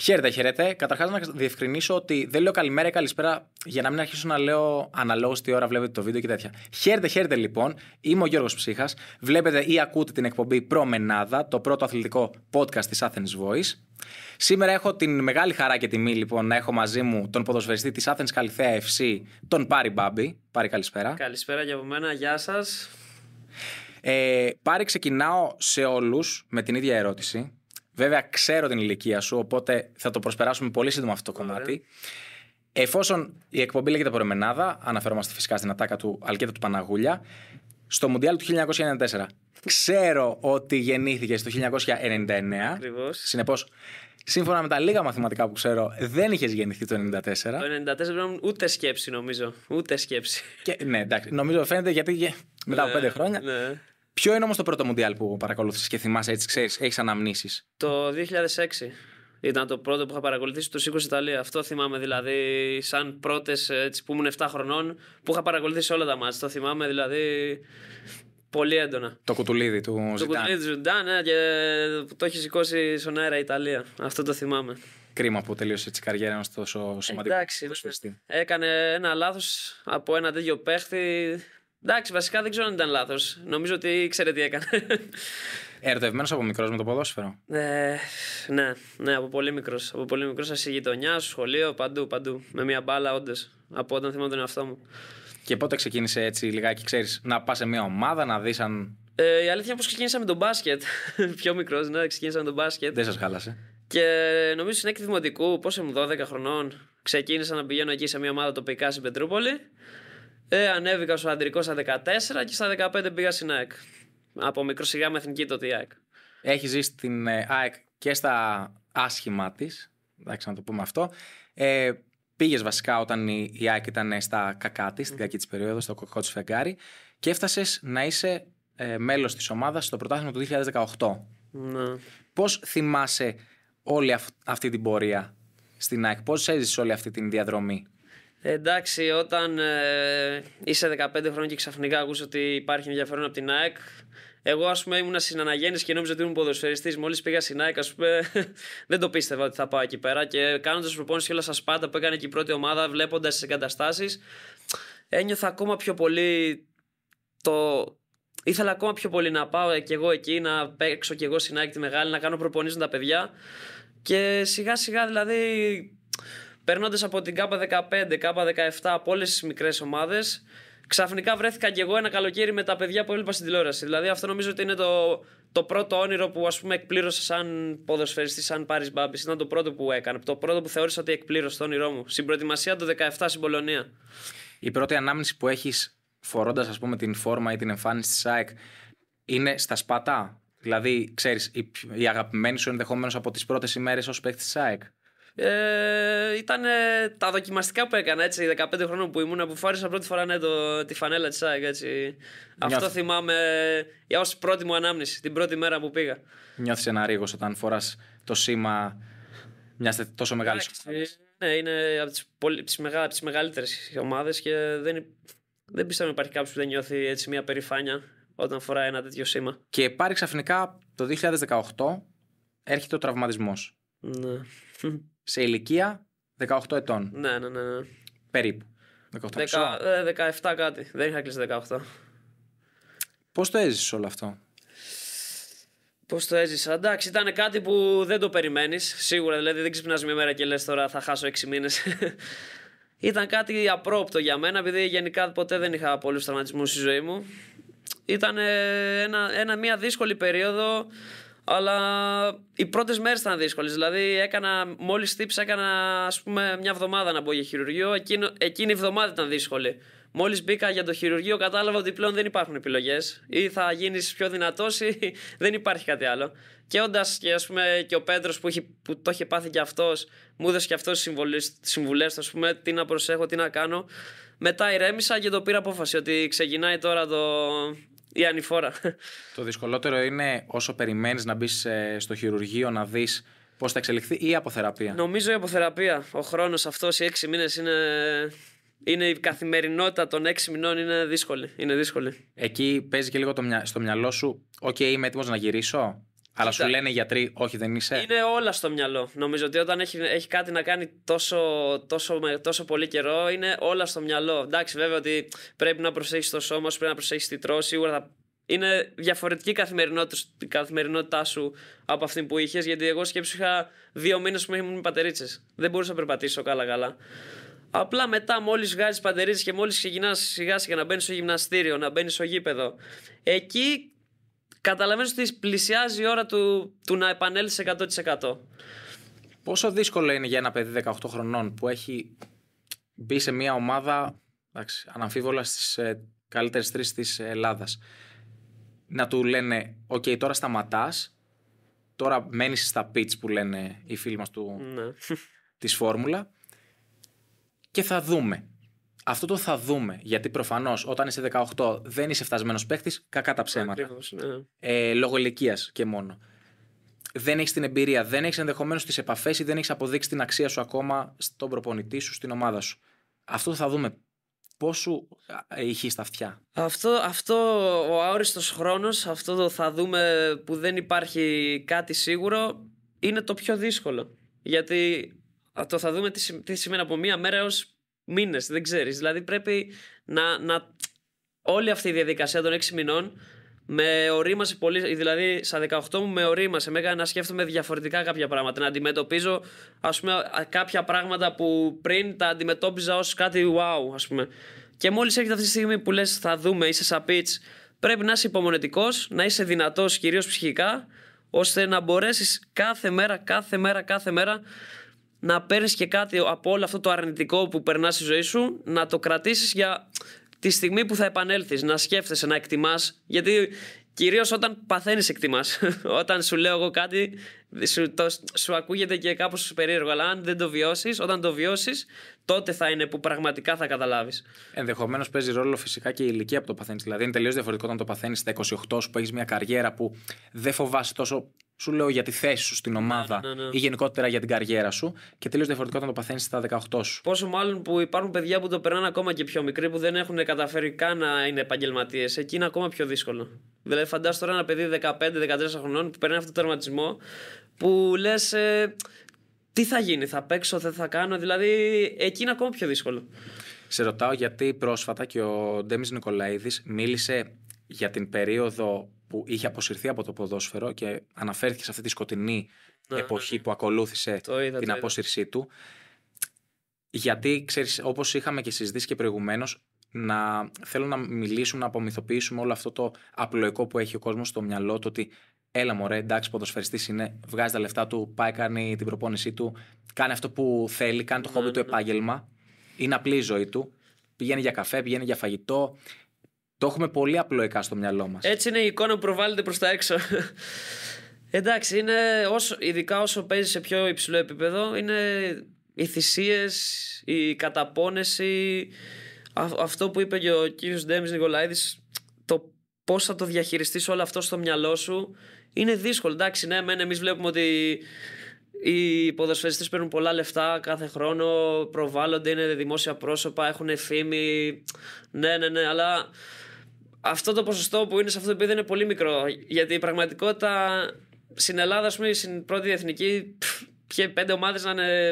Χαίρετε, χαίρετε. Καταρχάς, να διευκρινίσω ότι δεν λέω καλημέρα ή καλησπέρα για να μην αρχίσω να λέω αναλόγως τι ώρα βλέπετε το βίντεο και τέτοια. Χαίρετε, χαίρετε λοιπόν. Είμαι ο Γιώργος Ψύχας. Βλέπετε ή ακούτε την εκπομπή Προμενάδα, το πρώτο αθλητικό podcast της Athens Voice. Σήμερα έχω την μεγάλη χαρά και τιμή λοιπόν να έχω μαζί μου τον ποδοσφαιριστή της Athens Καλυθέα FC, τον Πάρη Μπάμπη. Πάρη, καλησπέρα. Καλησπέρα για από μένα, γεια σας. Ε, Πάρη, ξεκινάω σε όλους με την ίδια ερώτηση. Βέβαια, ξέρω την ηλικία σου, οπότε θα το προσπεράσουμε πολύ σύντομα αυτό το κομμάτι. Εφόσον η εκπομπή λέγεται Πορεμενάδα, αναφερόμαστε φυσικά στην ατάκα του Αλκέτα του Παναγούλια, στο Μουντιάλ του 1994. Ξέρω ότι γεννήθηκε το 1999. Ακριβώς. Συνεπώς, σύμφωνα με τα λίγα μαθηματικά που ξέρω, δεν είχες γεννηθεί το 1994. Το 1994 δεν ήμουν ούτε σκέψη, νομίζω. Ούτε σκέψη. Και, ναι, εντάξει. Νομίζω φαίνεται γιατί ναι, μετά από πέντε χρόνια. Ναι. Ποιο είναι όμως το πρώτο Μουντιάλ που παρακολούθησες και θυμάσαι έτσι, ξέρεις, έχεις αναμνήσεις. Το 2006 ήταν το πρώτο που είχα παρακολουθήσει του 20 Ιταλία. Αυτό θυμάμαι δηλαδή, σαν πρώτες που ήμουν 7 χρονών, που είχα παρακολουθήσει όλα τα μάτια. Το θυμάμαι δηλαδή πολύ έντονα. Το κουτουλίδι του Ζουντάν. Το κουτουλίδι του Ζουντάν, ναι, και το έχει σηκώσει στον αέρα η Ιταλία. Αυτό το θυμάμαι. Κρίμα που τελείωσε η καριέρα ένα τόσο σημαντικό. Εντάξει, έκανε ένα λάθος από ένα τέτοιο παίχτη. Εντάξει, βασικά δεν ξέρω αν ήταν λάθος. Νομίζω ότι ξέρετε τι έκανε. Ερωτευμένος από μικρός με το ποδόσφαιρο. Ε, ναι, ναι, από πολύ μικρός. Από πολύ μικρός, η γειτονιά, στο σχολείο, παντού, παντού. Με μια μπάλα, όντως. Από όταν θυμάμαι τον εαυτό μου. Και πότε ξεκίνησε έτσι λιγάκι, ξέρεις, να πας σε μια ομάδα, να δεις αν. Ε, η αλήθεια είναι πως ξεκίνησα με τον μπάσκετ. Πιο μικρός, ναι, ξεκίνησα με τον μπάσκετ. Δεν σας χάλασε. Και νομίζω στην έκτη δημοτικού, πόσο μου 12 χρονών, ξεκίνησα να πηγαίνω εκεί σε μια ομάδα τοπικά στην Πετρούπολη. Ε, ανέβηκα στο αντρικό στα 14 και στα 15 πήγα στην ΑΕΚ. Από μικρό σιγά με εθνική τότε η ΑΕΚ. Έχεις ζήσει την ε, ΑΕΚ και στα άσχημά της. Εντάξει, να το πούμε αυτό. Ε, Πήγες βασικά όταν η, η ΑΕΚ ήταν στα κακά της, στην κακή της περίοδο, στο κοκκό της φεγγάρι. Και έφτασες να είσαι ε, μέλος της ομάδας στο πρωτάθλημα του 2018. Ναι. Πώς θυμάσαι όλη αυτή την πορεία στην ΑΕΚ, πώς έζησες όλη αυτή την διαδρομή. Εντάξει, όταν ε, είσαι 15 χρόνια και ξαφνικά ακούς ότι υπάρχει ενδιαφέρον από την ΑΕΚ, εγώ, ας πούμε, ήμουν στην αναγέννηση και νόμιζα ότι ήμουν ποδοσφαιριστής. Μόλις πήγα στην ΑΕΚ, ας πούμε, δεν το πίστευα ότι θα πάω εκεί πέρα. Και κάνοντας προπόνηση όλα σας πάντα που έκανε και η πρώτη ομάδα, βλέποντας τις εγκαταστάσεις, ένιωθα ακόμα πιο πολύ το. Ήθελα ακόμα πιο πολύ να πάω κι εγώ εκεί, να παίξω κι εγώ στην ΑΕΚ τη μεγάλη, να κάνω προπονήσεις τα παιδιά. Και σιγά σιγά δηλαδή Παίρνοντας από την K15, K17, από όλες τις μικρές ομάδες, ξαφνικά βρέθηκα κι εγώ ένα καλοκαίρι με τα παιδιά που έλειπα στην τηλεόραση. Δηλαδή, αυτό νομίζω ότι είναι το, το πρώτο όνειρο που ας πούμε εκπλήρωσα σαν ποδοσφαιριστή, σαν Πάρης Μπάμπης. Ήταν το πρώτο που έκανα. Το πρώτο που θεώρησα ότι εκπλήρωσε το όνειρό μου. Στην προετοιμασία του 17 στην Πολωνία. Η πρώτη ανάμνηση που έχεις φορώντας, ας πούμε, την φόρμα ή την εμφάνιση της ΑΕΚ είναι στα σπατά. Δηλαδή, ξέρεις, η, η σου ενδεχομένως από τις πρώτες ημέρες ως παίκτης της ε, ήταν τα δοκιμαστικά που έκανα έτσι 15 χρόνια που ήμουν που φάρισα πρώτη φορά ναι, το, τη φανέλα της Αυτό θυμάμαι για ως πρώτη μου ανάμνηση την πρώτη μέρα που πήγα Νιώθεις ένα ρίγος όταν φοράς το σήμα μιας τόσο μεγάλης Ναι είναι από τις μεγα, και δεν, δεν πιστεύω υπάρχει κάποιος που δεν νιώθει έτσι μια περηφάνεια όταν φοράει ένα τέτοιο σήμα. Και πάρει ξαφνικά το 2018 έρχεται ο τραυματισμός. Ναι σε ηλικία 18 ετών. Ναι, ναι, ναι. ναι. Περίπου. 18 17 ε, κάτι. Δεν είχα κλείσει 18. Πώς το έζησες όλο αυτό, Πώς το έζησα. Εντάξει, ήταν κάτι που δεν το περιμένεις. Σίγουρα δηλαδή δεν ξυπνάς μια μέρα και λες τώρα θα χάσω 6 μήνες. ήταν κάτι απρόπτο για μένα, επειδή γενικά ποτέ δεν είχα πολλούς τραυματισμούς στη ζωή μου. Ήταν ένα, ένα, μια δύσκολη περίοδο αλλά οι πρώτες μέρες ήταν δύσκολες. Δηλαδή, έκανα, μόλις τύψα, έκανα ας πούμε, μια εβδομάδα να μπω για χειρουργείο. εκείνη η εβδομάδα ήταν δύσκολη. Μόλις μπήκα για το χειρουργείο, κατάλαβα ότι πλέον δεν υπάρχουν επιλογές. Ή θα γίνεις πιο δυνατός, ή δεν υπάρχει κάτι άλλο. Και όντας και, και ο Πέτρο που, που το είχε πάθει και αυτός, μου έδωσε και αυτός συμβουλές, ας πούμε, τι να προσέχω, τι να κάνω. Μετά ηρέμησα και το πήρα απόφαση ότι ξεκινάει τώρα το, η ανηφόρα. Το δυσκολότερο είναι όσο περιμένεις να μπεις ε, στο χειρουργείο να δεις πώς θα εξελιχθεί ή από θεραπεία. Νομίζω η αποθεραπεία. Ο χρόνος αυτός, οι έξι μήνες είναι. Είναι η καθημερινότητα των έξι μηνών είναι δύσκολη. Είναι δύσκολη. Εκεί παίζει και λίγο το στο μυαλό σου. Οκ, okay, είμαι έτοιμος να γυρίσω. Αλλά σου λένε γιατροί, όχι δεν είσαι. Είναι όλα στο μυαλό. Νομίζω ότι όταν έχει, έχει κάτι να κάνει τόσο, τόσο, πολύ καιρό, είναι όλα στο μυαλό. Εντάξει, βέβαια ότι πρέπει να προσέχεις το σώμα σου, πρέπει να προσέχεις τη τρώση, Σίγουρα είναι διαφορετική η καθημερινότητά σου από αυτή που είχες. Γιατί εγώ σκέψου είχα δύο μήνες που ήμουν πατερίτσες. Δεν μπορούσα να περπατήσω καλά-καλά. Απλά μετά, μόλις βγάζεις πατερίτσε και μόλις ξεκινάς σιγά σιγά να μπαίνεις στο γυμναστήριο, να μπαίνεις στο γήπεδο, εκεί καταλαβαίνεις ότι πλησιάζει η ώρα του, του να επανέλθεις 100%. Πόσο δύσκολο είναι για ένα παιδί 18 χρονών που έχει μπει σε μια ομάδα εντάξει, αναμφίβολα στις ε, καλύτερες τρεις της Ελλάδας να του λένε: Οκ, τώρα σταματάς. Τώρα μένεις στα pitch που λένε οι φίλοι μας ναι. της φόρμουλα και θα δούμε. Αυτό το θα δούμε. Γιατί προφανώς όταν είσαι 18 δεν είσαι φτασμένος παίχτη, κακά τα ψέματα. Ναι. ε, λόγω ηλικίας και μόνο. Δεν έχεις την εμπειρία, δεν έχεις ενδεχομένως τις επαφές ή δεν έχεις αποδείξει την αξία σου ακόμα στον προπονητή σου, στην ομάδα σου. Αυτό θα δούμε. Πόσο ε, ηχεί τα αυτιά. Αυτό, αυτό ο άοριστο χρόνος, αυτό το θα δούμε που δεν υπάρχει κάτι σίγουρο, είναι το πιο δύσκολο. Γιατί το θα δούμε τι, σημαίνει από μία μέρα έως μήνες, δεν ξέρεις. Δηλαδή πρέπει να, να. Όλη αυτή η διαδικασία των 6 μηνών με ορίμασε πολύ. Δηλαδή, στα 18 μου με ορίμασε. Με έκανε να σκέφτομαι διαφορετικά κάποια πράγματα. Να αντιμετωπίζω, ας πούμε, κάποια πράγματα που πριν τα αντιμετώπιζα ως κάτι wow, ας πούμε. Και μόλις έρχεται αυτή τη στιγμή που λες, θα δούμε, είσαι σαν πιτς Πρέπει να είσαι υπομονετικός, να είσαι δυνατός κυρίως ψυχικά, ώστε να μπορέσεις κάθε μέρα, κάθε μέρα, κάθε μέρα να παίρνεις και κάτι από όλο αυτό το αρνητικό που περνάς στη ζωή σου, να το κρατήσεις για τη στιγμή που θα επανέλθεις, να σκέφτεσαι, να εκτιμάς. Γιατί κυρίως όταν παθαίνεις, εκτιμάς. όταν σου λέω εγώ κάτι, σου, ακούγεται και κάπως περίεργο. Αλλά αν δεν το βιώσεις, όταν το βιώσεις, τότε θα είναι που πραγματικά θα καταλάβεις. Ενδεχομένως παίζει ρόλο φυσικά και η ηλικία που το παθαίνεις. Δηλαδή, είναι τελείως διαφορετικό όταν το παθαίνεις στα 28 που έχει μια καριέρα που δεν φοβάσαι τόσο σου λέω για τη θέση σου στην ναι, ομάδα ναι, ναι, ναι. ή γενικότερα για την καριέρα σου και τελείως διαφορετικό όταν το παθαίνεις στα 18 σου. Πόσο μάλλον που υπάρχουν παιδιά που το περνάνε ακόμα και πιο μικροί που δεν έχουν καταφέρει καν να είναι επαγγελματίες. Εκεί είναι ακόμα πιο δύσκολο. Δηλαδή, φαντάζομαι τώρα ένα παιδί 15-13 χρονών που περνάει αυτό το τερματισμό που λες. Ε, τι θα γίνει, θα παίξω, δεν θα κάνω. Δηλαδή, εκεί είναι ακόμα πιο δύσκολο. Σε ρωτάω γιατί πρόσφατα και ο Ντέμις Νικολαίδης μίλησε για την περίοδο που είχε αποσυρθεί από το ποδόσφαιρο και αναφέρθηκε σε αυτή τη σκοτεινή ναι, εποχή ναι, ναι. που ακολούθησε την το απόσυρσή του. Γιατί, ξέρεις, όπως είχαμε και συζητήσει και προηγουμένως, να θέλω να μιλήσουμε, να απομυθοποιήσουμε όλο αυτό το απλοϊκό που έχει ο κόσμος στο μυαλό του ότι έλα μωρέ, εντάξει, ποδοσφαιριστής είναι, βγάζει τα λεφτά του, πάει, κάνει την προπόνησή του, κάνει αυτό που θέλει, κάνει το ναι, χόμπι του επάγγελμα, είναι απλή η ζωή του, πηγαίνει για καφέ, πηγαίνει για φαγητό, το έχουμε πολύ απλοϊκά στο μυαλό μας. Έτσι είναι η εικόνα που προβάλλεται προς τα έξω. Εντάξει, είναι όσο, ειδικά όσο παίζει σε πιο υψηλό επίπεδο, είναι οι θυσίες, η καταπώνεση. Α, αυτό που είπε και ο κύριος Ντέμις Νικολάηδη, το πώς θα το διαχειριστείς όλο αυτό στο μυαλό σου, είναι δύσκολο. Εντάξει, ναι, εμείς βλέπουμε ότι οι ποδοσφαιριστές παίρνουν πολλά λεφτά κάθε χρόνο, προβάλλονται, είναι δημόσια πρόσωπα, έχουν φήμη, ναι, ναι, ναι, αλλά αυτό το ποσοστό που είναι σε αυτό το επίπεδο είναι πολύ μικρό. Γιατί η πραγματικότητα στην Ελλάδα, ας πούμε, στην πρώτη εθνική, και πέντε ομάδες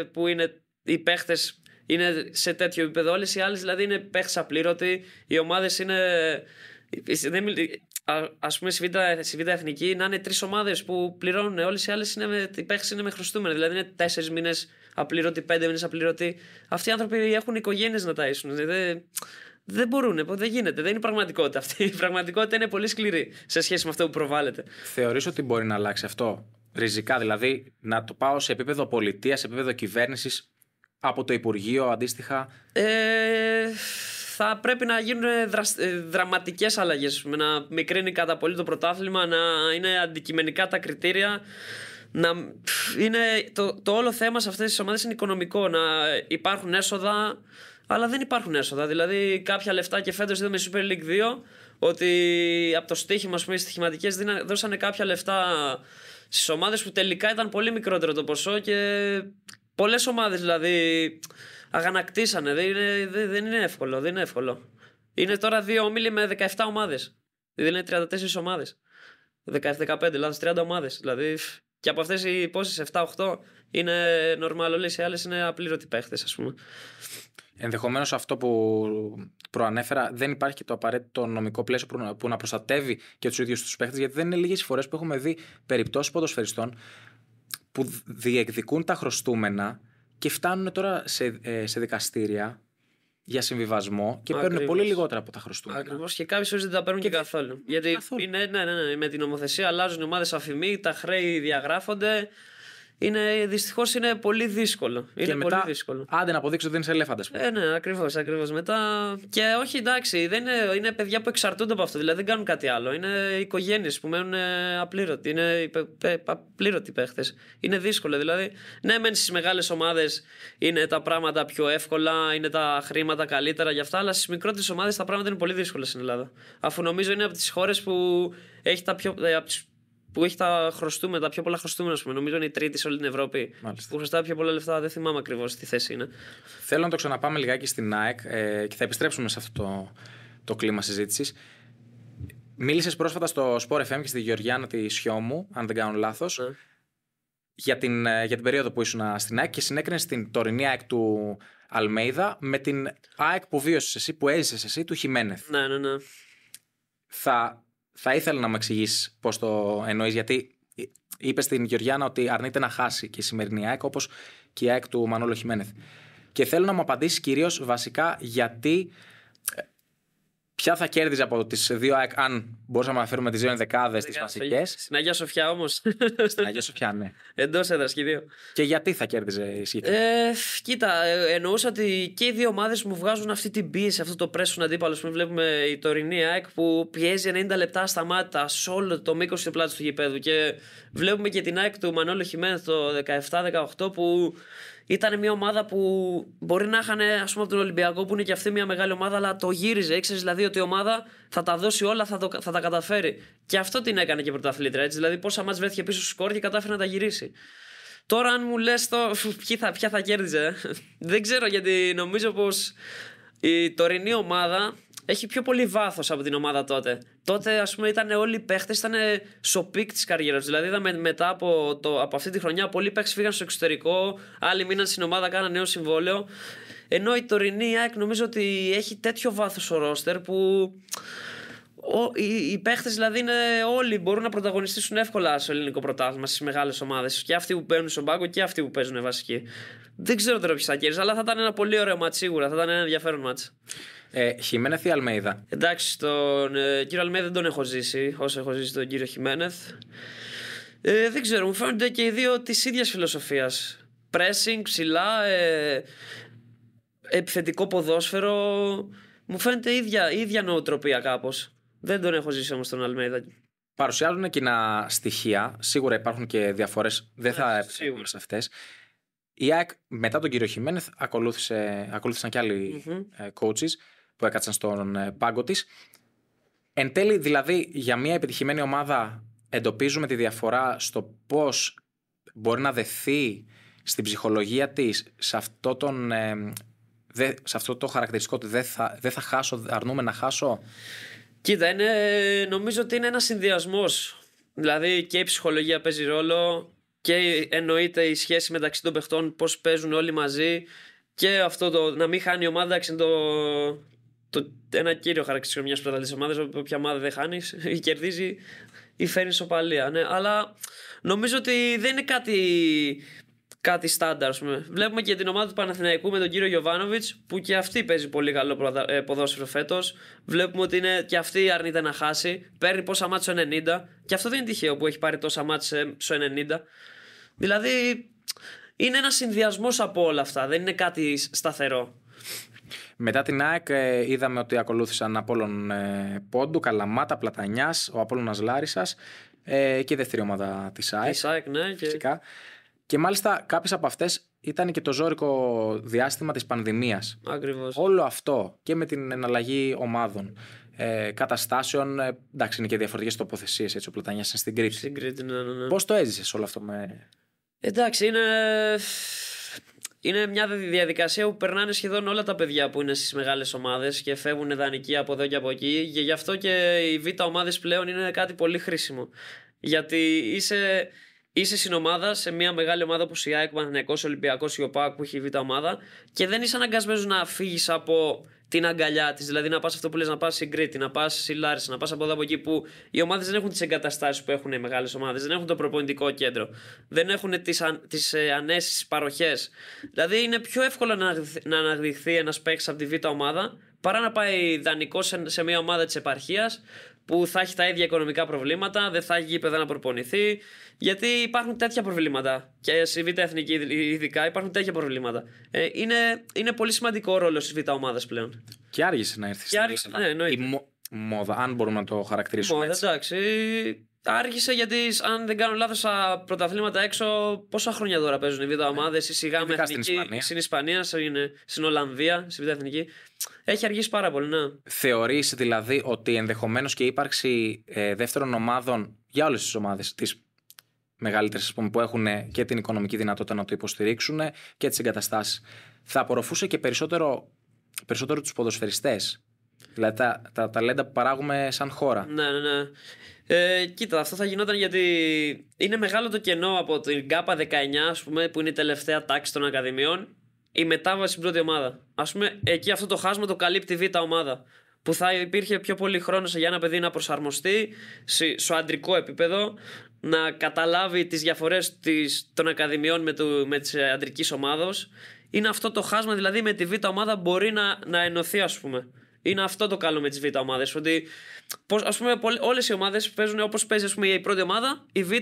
που είναι οι παίχτες είναι σε τέτοιο επίπεδο. Όλες οι άλλες δηλαδή είναι παίχτες απλήρωτοι. Οι ομάδες είναι. Α πούμε, στη Β' Εθνική να είναι τρεις ομάδες που πληρώνουν. Όλες οι άλλες είναι με, οι είναι με χρωστούμενα. Δηλαδή είναι τέσσερις μήνες απλήρωτοι, πέντε μήνες απλήρωτοι. Αυτοί οι άνθρωποι έχουν οικογένειες να ίσουν, Δηλαδή, δεν μπορούν, δεν γίνεται. Δεν είναι πραγματικότητα αυτή. Η πραγματικότητα είναι πολύ σκληρή σε σχέση με αυτό που προβάλλεται. Θεωρείς ότι μπορεί να αλλάξει αυτό ριζικά, δηλαδή να το πάω σε επίπεδο πολιτείας, σε επίπεδο κυβέρνησης, από το Υπουργείο αντίστοιχα. Ε, θα πρέπει να γίνουν ε, δρασ... Ε, δραματικές αλλαγές. Να μικρύνει κατά πολύ το πρωτάθλημα, να είναι αντικειμενικά τα κριτήρια. Να... Είναι... Το, το όλο θέμα σε αυτές τις ομάδες είναι οικονομικό. Να υπάρχουν έσοδα αλλά δεν υπάρχουν έσοδα. Δηλαδή, κάποια λεφτά και φέτος είδαμε στη Super League 2 ότι από το στοίχημα, ας πούμε, οι στοιχηματικές δώσανε κάποια λεφτά στις ομάδες που τελικά ήταν πολύ μικρότερο το ποσό και πολλές ομάδες δηλαδή αγανακτήσανε. Δεν είναι, δεν είναι εύκολο. Δεν είναι εύκολο. Είναι τώρα δύο όμιλοι με 17 ομάδες. Δηλαδή είναι 34 ομάδε. 15, λάθο, 30 ομάδες. Δηλαδή και από αυτές οι πόσες, 7-8 είναι normal όλες οι άλλες είναι απλήρωτοι παίχτες, ας πούμε. Ενδεχομένως αυτό που προανέφερα δεν υπάρχει και το απαραίτητο νομικό πλαίσιο που να προστατεύει και τους ίδιους τους παίχτες, γιατί δεν είναι λίγες φορές που έχουμε δει περιπτώσεις ποδοσφαιριστών που διεκδικούν τα χρωστούμενα και φτάνουν τώρα σε, ε, σε δικαστήρια για συμβιβασμό και Ακριβώς. παίρνουν πολύ λιγότερα από τα χρωστούμενα. Ακριβώς και κάποιες φορές δεν τα παίρνουν και, καθόλου. Γιατί Είναι, ναι, ναι, ναι, με την νομοθεσία αλλάζουν ομάδες αφημί, τα χρέη διαγράφονται είναι, δυστυχώς είναι πολύ δύσκολο. Είναι μετά, πολύ δύσκολο. Άντε να αποδείξω ότι δεν είσαι ελέφαντα. Ε, ναι, ακριβώς, ακριβώς. Μετά. Και όχι, εντάξει, δεν είναι, είναι παιδιά που εξαρτούνται από αυτό. Δηλαδή δεν κάνουν κάτι άλλο. Είναι οικογένειες που μένουν ε, απλήρωτοι. Είναι απλήρωτοι παίχτες. Είναι δύσκολο. Δηλαδή, ναι, μεν στις μεγάλες ομάδες είναι τα πράγματα πιο εύκολα, είναι τα χρήματα καλύτερα για αυτά, αλλά στις μικρότερες ομάδες τα πράγματα είναι πολύ δύσκολα στην Ελλάδα. Αφού νομίζω είναι από τις χώρες που έχει τα πιο. Ε, που έχει τα χρωστούμε, τα πιο πολλά χρωστούμενα, πούμε. Νομίζω είναι η τρίτη σε όλη την Ευρώπη. Μάλιστα. Που χρωστά πιο πολλά λεφτά, δεν θυμάμαι ακριβώς τι θέση είναι. Θέλω να το ξαναπάμε λιγάκι στην ΑΕΚ ε, και θα επιστρέψουμε σε αυτό το, το κλίμα συζήτησης. Μίλησες πρόσφατα στο Sport FM και στη Γεωργιάνα τη Σιώμου, αν δεν κάνω λάθος, ναι. για, την, ε, για την περίοδο που ήσουν στην ΑΕΚ και συνέκρινες την τωρινή ΑΕΚ του Αλμέιδα με την ΑΕΚ που βίωσες εσύ, που έζησες εσύ, του Χιμένεθ. Ναι, ναι, ναι. Θα θα ήθελα να μου εξηγήσει πώς το εννοείς, γιατί είπες στην Γεωργιάνα ότι αρνείται να χάσει και η σημερινή ΑΕΚ, όπως και η ΑΕΚ του Μανώλο Χιμένεθ. Και θέλω να μου απαντήσεις κυρίως βασικά γιατί Ποια θα κέρδιζε από τις δύο ΑΕΚ, αν μπορούσαμε να φέρουμε τις δύο ενδεκάδες, τις βασικέ. Στην Αγία Σοφιά όμως. Στην Αγία Σοφιά, ναι. Εντός έδρας και δύο. Και γιατί θα κέρδιζε η Ε, κοίτα, ε, εννοούσα ότι και οι δύο ομάδες μου βγάζουν αυτή την πίεση, αυτό το πρέσουν αντίπαλο που βλέπουμε η τωρινή ΑΕΚ που πιέζει 90 λεπτά στα μάτια σε όλο το μήκος τη πλάτη του γηπέδου. Και βλέπουμε και την ΑΕΚ του Μανώλου Χιμένε το 17-18 που ήταν μια ομάδα που μπορεί να είχαν ας πούμε από τον Ολυμπιακό που είναι και αυτή μια μεγάλη ομάδα αλλά το γύριζε, ήξερες δηλαδή ότι η ομάδα θα τα δώσει όλα, θα, θα τα καταφέρει και αυτό την έκανε και πρωταθλήτρια έτσι, δηλαδή πόσα μάτς βρέθηκε πίσω στο σκορ και κατάφερε να τα γυρίσει Τώρα αν μου λες το ποια θα, ποια θα κέρδιζε ε. δεν ξέρω γιατί νομίζω πως η τωρινή ομάδα έχει πιο πολύ βάθος από την ομάδα τότε. Τότε, ας πούμε, ήταν όλοι οι παίχτες, ήταν σοπίκ της καριέρας Δηλαδή, είδαμε μετά από, το, από αυτή τη χρονιά, πολλοί παίχτες φύγαν στο εξωτερικό, άλλοι μείναν στην ομάδα, κάναν νέο συμβόλαιο. Ενώ η τωρινή ΑΕΚ νομίζω ότι έχει τέτοιο βάθος ο ρόστερ που ο, οι, οι παίχτες δηλαδή είναι όλοι μπορούν να πρωταγωνιστήσουν εύκολα στο ελληνικό πρωτάθλημα στις μεγάλες ομάδες. Και αυτοί που παίρνουν στον πάγκο και αυτοί που παίζουν βασικοί. Δεν ξέρω τώρα ποιο θα κέρδισε αλλά θα ήταν ένα πολύ ωραίο μάτ σίγουρα. Θα ήταν ένα ενδιαφέρον μάτ. Ε, Χιμένεθ ή Αλμέιδα. Εντάξει, τον ε, κύριο Αλμέιδα δεν τον έχω ζήσει όσο έχω ζήσει τον κύριο Χιμένεθ. Ε, δεν ξέρω, μου φαίνονται και οι δύο της ίδιας φιλοσοφίας. Πρέσινγκ, ψηλά, ε, επιθετικό ποδόσφαιρο. Μου φαίνεται ίδια, ίδια νοοτροπία κάπως. Δεν τον έχω ζήσει όμως τον Αλμέδα. Παρουσιάζουν κοινά στοιχεία. Σίγουρα υπάρχουν και διαφορές. Δεν θα επιστρέψουμε ναι, σε αυτές. Η ΑΕΚ μετά τον κύριο Χιμένεθ ακολούθησε, ακολούθησαν και άλλοι ε, coaches που έκατσαν στον ε, πάγκο της. Εν τέλει, δηλαδή, για μια επιτυχημένη ομάδα εντοπίζουμε τη διαφορά στο πώς μπορεί να δεθεί στην ψυχολογία της σε αυτό ε, σε αυτό το χαρακτηριστικό ότι δεν θα, δεν θα χάσω, αρνούμε να χάσω. Κοίτα, είναι, νομίζω ότι είναι ένας συνδυασμός. Δηλαδή και η ψυχολογία παίζει ρόλο και εννοείται η σχέση μεταξύ των παιχτών, πώς παίζουν όλοι μαζί. Και αυτό το να μην χάνει η ομάδα είναι το, το, ένα κύριο χαρακτηριστικό μιας πρωταλή ομάδα. Όποια ομάδα δεν χάνει, ή κερδίζει ή φέρνει σοπαλία. Ναι. Αλλά νομίζω ότι δεν είναι κάτι κάτι στάνταρ, Βλέπουμε και την ομάδα του Παναθηναϊκού με τον κύριο Γιωβάνοβιτ, που και αυτή παίζει πολύ καλό ε, ποδόσφαιρο φέτος. Βλέπουμε ότι και αυτή αρνείται να χάσει. Παίρνει πόσα μάτια στο 90. Και αυτό δεν είναι τυχαίο που έχει πάρει τόσα μάτια ε, στο 90. Δηλαδή είναι ένας συνδυασμός από όλα αυτά. Δεν είναι κάτι σταθερό. Μετά την ΑΕΚ ε, είδαμε ότι ακολούθησαν Απόλλων ε, Πόντου, Καλαμάτα, Πλατανιάς, ο Απόλλωνας Λάρισας ε, και η δεύτερη ομάδα της ΑΕΚ. Της ΑΕΚ, ναι. Και... Και μάλιστα κάποιες από αυτές ήταν και το ζώρικο διάστημα της πανδημίας. Ακριβώς. Όλο αυτό και με την εναλλαγή ομάδων, ε, καταστάσεων. Ε, εντάξει, είναι και διαφορετικές τοποθεσίες έτσι. Ο Πλατανιάς στην Κρήτη. Στην Κρήτη, ναι, ναι, ναι. Πώς το έζησες όλο αυτό με. Εντάξει, είναι. Είναι μια διαδικασία που περνάνε σχεδόν όλα τα παιδιά που είναι στις μεγάλες ομάδες και φεύγουν δανεικοί από εδώ και από εκεί. Και γι' αυτό και οι β' ομάδες πλέον είναι κάτι πολύ χρήσιμο. Γιατί είσαι είσαι στην ομάδα, σε μια μεγάλη ομάδα όπως η ΑΕΚ, ο Ολυμπιακός, η ΟΠΑΚ που έχει η Β' ομάδα και δεν είσαι αναγκασμένος να φύγεις από την αγκαλιά της. Δηλαδή να πας αυτό που λες, να πας στην Κρήτη, να πας στη Λάρισα, να πας από εδώ από εκεί που οι ομάδες δεν έχουν τις εγκαταστάσεις που έχουν οι μεγάλες ομάδες, δεν έχουν το προπονητικό κέντρο, δεν έχουν τις αν, ε, ανέσεις παροχές. Δηλαδή είναι πιο εύκολο να, αναδειχθεί ένας παίκτης από τη Β' ομάδα παρά να πάει δανεικό σε μια ομάδα της επαρχίας που θα έχει τα ίδια οικονομικά προβλήματα, δεν θα έχει γήπεδα να προπονηθεί. Γιατί υπάρχουν τέτοια προβλήματα. Και στη Β' Εθνική, ειδικά, υπάρχουν τέτοια προβλήματα. Ε, είναι, είναι πολύ σημαντικό ρόλο τη Β' ομάδα πλέον. Και άργησε να έρθει. Και άργησε, ναι, Η μο- μόδα, αν μπορούμε να το χαρακτηρίσουμε. Μόδα, εντάξει. Άργησε γιατί, αν δεν κάνω λάθος, τα πρωταθλήματα έξω, πόσα χρόνια τώρα παίζουν οι βίδα ομάδες ή σιγά με εθνική. Στην Ισπανία, στην, Ισπανία, στην, ε, Ολλανδία, στην Έχει αργήσει πάρα πολύ, ναι. Θεωρείς δηλαδή ότι ενδεχομένως και η ύπαρξη ε, δεύτερων ομάδων για όλες τις ομάδες, τι μεγαλύτερε που έχουν και την οικονομική δυνατότητα να το υποστηρίξουν και τις εγκαταστάσεις, θα απορροφούσε και περισσότερο, περισσότερο τους ποδοσφαιριστές. Δηλαδή τα, τα ταλέντα που παράγουμε σαν χώρα. Ναι, ναι, ναι. Ε, κοίτα, αυτό θα γινόταν γιατί είναι μεγάλο το κενό από την ΚΑΠΑ 19, ας πούμε, που είναι η τελευταία τάξη των Ακαδημιών, η μετάβαση στην πρώτη ομάδα. Ας πούμε, εκεί αυτό το χάσμα το καλύπτει η β' ομάδα. Που θα υπήρχε πιο πολύ χρόνος για ένα παιδί να προσαρμοστεί στο αντρικό επίπεδο, να καταλάβει τις διαφορές των Ακαδημιών με, με της αντρικής ομάδα. Είναι αυτό το χάσμα, δηλαδή με τη β' ομάδα μπορεί να, να ενωθεί, ας πούμε. Είναι αυτό το καλό με τις Β' ομάδες. Ότι ας πούμε, όλες οι ομάδες παίζουν όπως παίζει πούμε, η πρώτη ομάδα, η Β'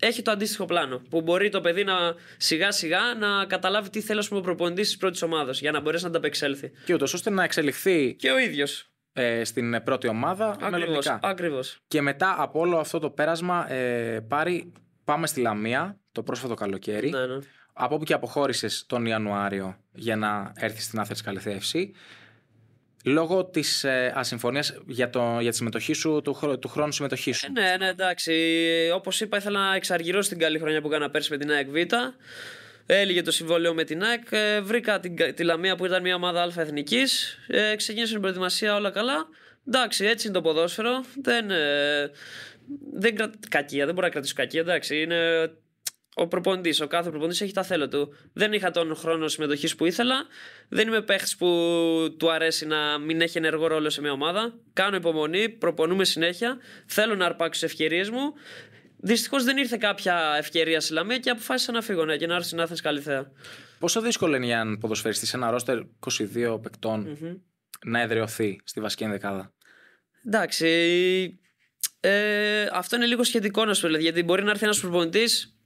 έχει το αντίστοιχο πλάνο. Που μπορεί το παιδί να σιγά σιγά να καταλάβει τι θέλει ο προπονητής της πρώτης ομάδας για να μπορέσει να ανταπεξέλθει. Και ούτως ώστε να εξελιχθεί. Και ο ίδιος ε, στην πρώτη ομάδα μελλοντικά. Ακριβώς. Και μετά από όλο αυτό το πέρασμα ε, πάρει, πάμε στη Λαμία το πρόσφατο καλοκαίρι. Ναι, ναι. Από όπου και αποχώρησες τον Ιανουάριο για να έρθεις στην Athens Καλυθέα Λόγω της ε, ασυμφωνίας για, για τη συμμετοχή σου, του, του χρόνου συμμετοχής σου. Ε, ναι, ναι, εντάξει. Όπως είπα, ήθελα να εξαργυρώσω την καλή χρονιά που έκανα πέρσι με την ΑΕΚ Β. Έλυγε το συμβόλαιο με την ΑΕΚ. Ε, βρήκα την, τη Λαμία που ήταν μια ομάδα αλφα εθνικής. Ε, ξεκίνησε την προετοιμασία, όλα καλά. Εντάξει, έτσι είναι το ποδόσφαιρο. Δεν, δεν κακία, δεν μπορώ να κρατήσω κακία. Εντάξει, είναι ο προπονητής, ο κάθε προπονητής έχει τα θέλω του. Δεν είχα τον χρόνο συμμετοχής που ήθελα. Δεν είμαι παίχτης που του αρέσει να μην έχει ενεργό ρόλο σε μια ομάδα. Κάνω υπομονή, προπονούμε συνέχεια. Θέλω να αρπάξω τις ευκαιρίες μου. Δυστυχώς δεν ήρθε κάποια ευκαιρία στη Λαμία και αποφάσισα να φύγω ναι, και να έρθω στην Άθεν Καλυθέα. Πόσο δύσκολο είναι για έναν ποδοσφαιριστή σε ένα ρόστερ 22 παικτων να εδραιωθεί στη βασική ενδεκάδα. Εντάξει. Ε, αυτό είναι λίγο σχετικό να σου δηλαδή, γιατί μπορεί να έρθει ένας προπονητής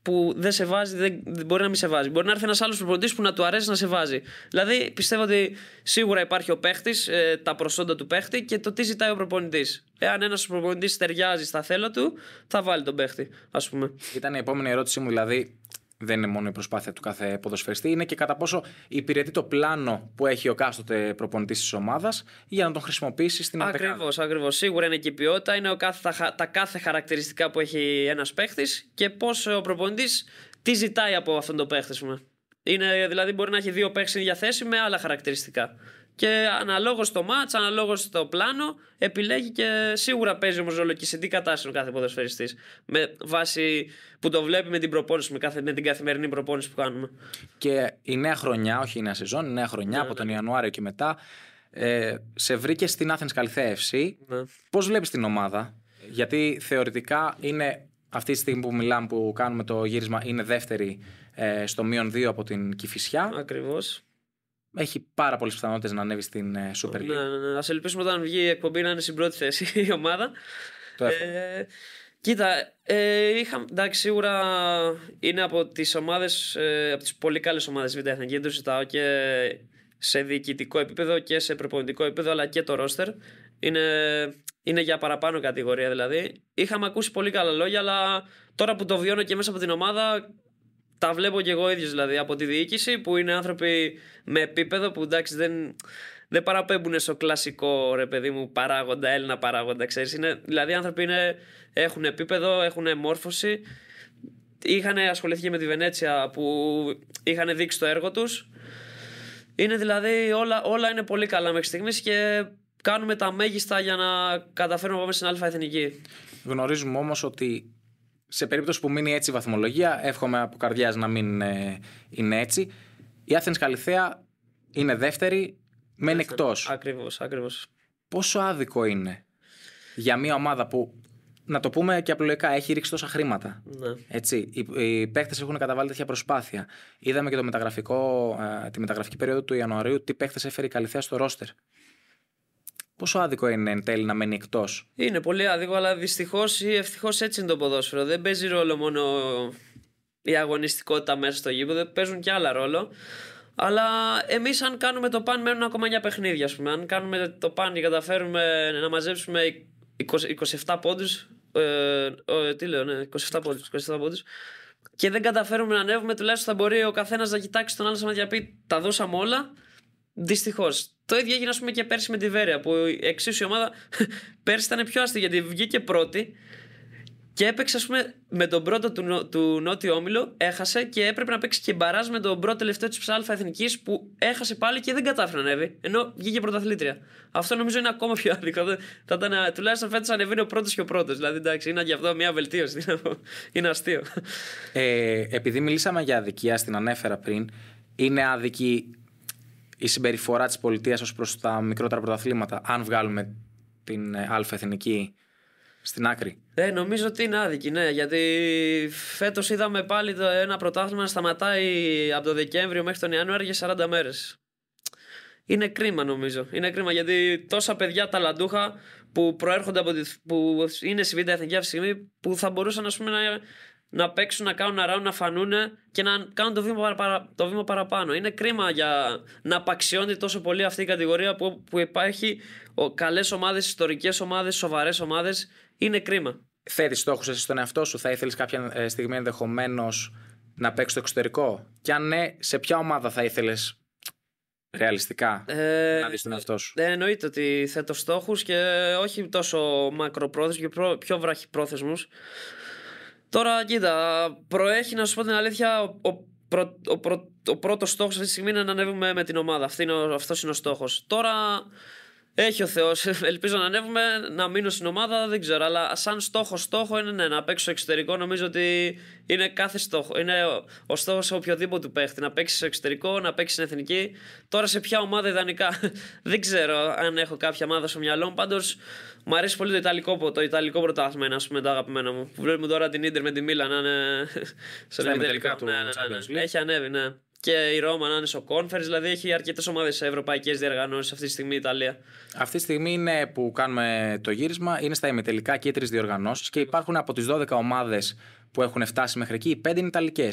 που δεν σε βάζει, δεν, μπορεί να μην σε βάζει. Μπορεί να έρθει ένας άλλος προπονητής που να του αρέσει να σε βάζει. Δηλαδή πιστεύω ότι σίγουρα υπάρχει ο παίχτης, ε, τα προσόντα του παίχτη και το τι ζητάει ο προπονητής. Εάν ένας προπονητής ταιριάζει στα θέλω του, θα βάλει τον παίχτη, ας πούμε. Ήταν η επόμενη ερώτησή μου, δηλαδή δεν είναι μόνο η προσπάθεια του κάθε ποδοσφαιριστή, είναι και κατά πόσο υπηρετεί το πλάνο που έχει ο κάστοτε προπονητής της ομάδας για να τον χρησιμοποιήσει στην ανταπόκριση. Ακριβώς, ακριβώς. Σίγουρα είναι και η ποιότητα, είναι ο κάθε, τα, κάθε χαρακτηριστικά που έχει ένας παίχτης και πώς ο προπονητής τι ζητάει από αυτόν τον παίχτη. Είναι, δηλαδή, μπορεί να έχει δύο παίχτες ίδια θέση με άλλα χαρακτηριστικά και αναλόγως το μάτ, αναλόγως το πλάνο, επιλέγει και σίγουρα παίζει όμω ρόλο και σε τι κατάσταση ο κάθε ποδοσφαιριστής. Με βάση που το βλέπει με την προπόνηση, με, κάθε, την καθημερινή προπόνηση που κάνουμε. Και η νέα χρονιά, όχι η νέα σεζόν, η νέα χρονιά από ναι, τον ναι. Ιανουάριο και μετά, ε, σε βρήκε στην Athens Καλυθέευση. Ναι. Πώς βλέπεις την ομάδα, Γιατί θεωρητικά είναι αυτή τη στιγμή που μιλάμε, που κάνουμε το γύρισμα, είναι δεύτερη ε, στο μείον 2 από την Κυφυσιά. Ακριβώς έχει πάρα πολλές πιθανότητες να ανέβει στην ε, Super ναι, League. Ναι, ναι, ναι. Ας ελπίσουμε όταν βγει η εκπομπή να είναι στην πρώτη θέση η ομάδα. Το ε, κοίτα, ε, είχα, εντάξει, σίγουρα είναι από τις ομάδες, ε, από τις πολύ καλές ομάδες Β' Εθνική. Το ζητάω και σε διοικητικό επίπεδο και σε προπονητικό επίπεδο, αλλά και το ρόστερ. Είναι, είναι για παραπάνω κατηγορία δηλαδή. Είχαμε ακούσει πολύ καλά λόγια, αλλά τώρα που το βιώνω και μέσα από την ομάδα, τα βλέπω και εγώ ίδιος δηλαδή από τη διοίκηση που είναι άνθρωποι με επίπεδο που εντάξει δεν, δεν παραπέμπουν στο κλασικό ρε παιδί μου παράγοντα, Έλληνα παράγοντα ξέρεις είναι, δηλαδή άνθρωποι είναι, έχουν επίπεδο, έχουν μόρφωση είχαν ασχοληθεί και με τη Βενέτσια που είχαν δείξει το έργο τους είναι δηλαδή όλα, όλα είναι πολύ καλά μέχρι στιγμής και κάνουμε τα μέγιστα για να καταφέρουμε να πάμε στην αλφα εθνική. Γνωρίζουμε όμως ότι σε περίπτωση που μείνει έτσι η βαθμολογία, εύχομαι από καρδιάς να μην ε, είναι έτσι. Η Athens Καλιθέα είναι δεύτερη, μένει εκτός. Ακριβώς, ακριβώς. Πόσο άδικο είναι για μια ομάδα που, να το πούμε και απλοϊκά, έχει ρίξει τόσα χρήματα. Ναι. Έτσι, οι, οι έχουν καταβάλει τέτοια προσπάθεια. Είδαμε και το μεταγραφικό, ε, τη μεταγραφική περίοδο του Ιανουαρίου τι παίχτε έφερε η Καλιθέα στο ρόστερ. Πόσο άδικο είναι εν τέλει να μένει εκτός. Είναι πολύ άδικο, αλλά δυστυχώς ή ευτυχώς έτσι είναι το ποδόσφαιρο. Δεν παίζει ρόλο μόνο η αγωνιστικότητα μέσα στο γήπεδο, παίζουν και άλλα ρόλο. Αλλά εμείς, αν κάνουμε το παν, μένουν ακόμα 9 παιχνίδια. Ας πούμε. Αν κάνουμε το παν και καταφέρουμε να μαζέψουμε 20, 27 πόντους. Ε, τι λέω, ναι, 27 πόντου. 27 πόντους, και δεν καταφέρουμε να ανέβουμε, τουλάχιστον θα μπορεί ο καθένας να κοιτάξει τον άλλο σαν να πει Τα δώσαμε όλα. Δυστυχώς το ίδιο έγινε, πούμε, και πέρσι με τη Βέρεια. Που εξίσου η ομάδα πέρσι ήταν πιο άστη γιατί βγήκε πρώτη και έπαιξε, πούμε, με τον πρώτο του, νο... του Νότιο Όμιλο, έχασε και έπρεπε να παίξει και μπαράζ με τον πρώτο τελευταίο της Ψάλφα Εθνικής που έχασε πάλι και δεν κατάφερε να ανέβει. Ενώ βγήκε πρωταθλήτρια. Αυτό νομίζω είναι ακόμα πιο άδικο. τουλάχιστον φέτος ανεβαίνει ο πρώτος και ο πρώτος. Δηλαδή, εντάξει, είναι γι' αυτό μια βελτίωση. είναι αστείο. Ε, επειδή μιλήσαμε για αδικία, την ανέφερα πριν. Είναι άδικη η συμπεριφορά της πολιτείας ως προς τα μικρότερα πρωταθλήματα, αν βγάλουμε την ε, αλφα εθνική στην άκρη. Ε, νομίζω ότι είναι άδικη, ναι, γιατί φέτος είδαμε πάλι ένα πρωτάθλημα να σταματάει από το Δεκέμβριο μέχρι τον Ιανουάριο για 40 μέρες. Είναι κρίμα νομίζω. Είναι κρίμα γιατί τόσα παιδιά ταλαντούχα που προέρχονται από που είναι στη β' εθνική αυτή τη στιγμή που θα μπορούσαν ας πούμε, να να παίξουν, να κάνουν αράουν, να φανούν και να κάνουν το βήμα, παρα, το βήμα παραπάνω. Είναι κρίμα για να απαξιώνεται τόσο πολύ αυτή η κατηγορία που, που υπάρχει καλές ομάδες, ιστορικές ομάδες, σοβαρές ομάδες. Είναι κρίμα. Θέτεις στόχους εσύ στον εαυτό σου, θα ήθελες κάποια ε, στιγμή ενδεχομένως να παίξεις στο εξωτερικό. Και αν ναι, σε ποια ομάδα θα ήθελες ρεαλιστικά ε, να δεις τον εαυτό σου. Ε, εννοείται ότι θέτω στόχους και όχι τόσο μακροπρόθεσμους και πιο βραχυπρόθεσμους. Τώρα, κοίτα, προέχει να σου πω την αλήθεια. Ο, ο, ο πρώτος στόχος αυτή τη στιγμή είναι να ανέβουμε με την ομάδα. Αυτό είναι αυτός είναι ο στόχος. Τώρα έχει ο Θεός. Ελπίζω να ανέβουμε, να μείνω στην ομάδα, δεν ξέρω. Αλλά σαν στόχος, στόχο είναι ναι, να παίξω εξωτερικό. Νομίζω ότι είναι κάθε στόχο. Είναι ο στόχος οποιοδήποτε παίχτη. Να παίξει στο εξωτερικό, να παίξει στην εθνική. Τώρα σε ποια ομάδα ιδανικά δεν ξέρω αν έχω κάποια ομάδα στο μυαλό μου. Πάντως μου αρέσει πολύ το Ιταλικό, το Ιταλικό πρωτάθλημα είναι πούμε, αγαπημένο μου. Που βλέπουμε τώρα την ντερ με τη Μίλα να είναι. Σε τελικά ναι, ναι, ναι, Έχει ανέβει, ναι και η Ρώμα να είναι στο Conference. Δηλαδή έχει αρκετές ομάδες σε ευρωπαϊκέ διοργανώσει αυτή τη στιγμή η Ιταλία. Αυτή τη στιγμή είναι που κάνουμε το γύρισμα. Είναι στα ημετελικά και διοργανώσεις και υπάρχουν από τις 12 ομάδες που έχουν φτάσει μέχρι εκεί. Οι πέντε είναι Ιταλικές.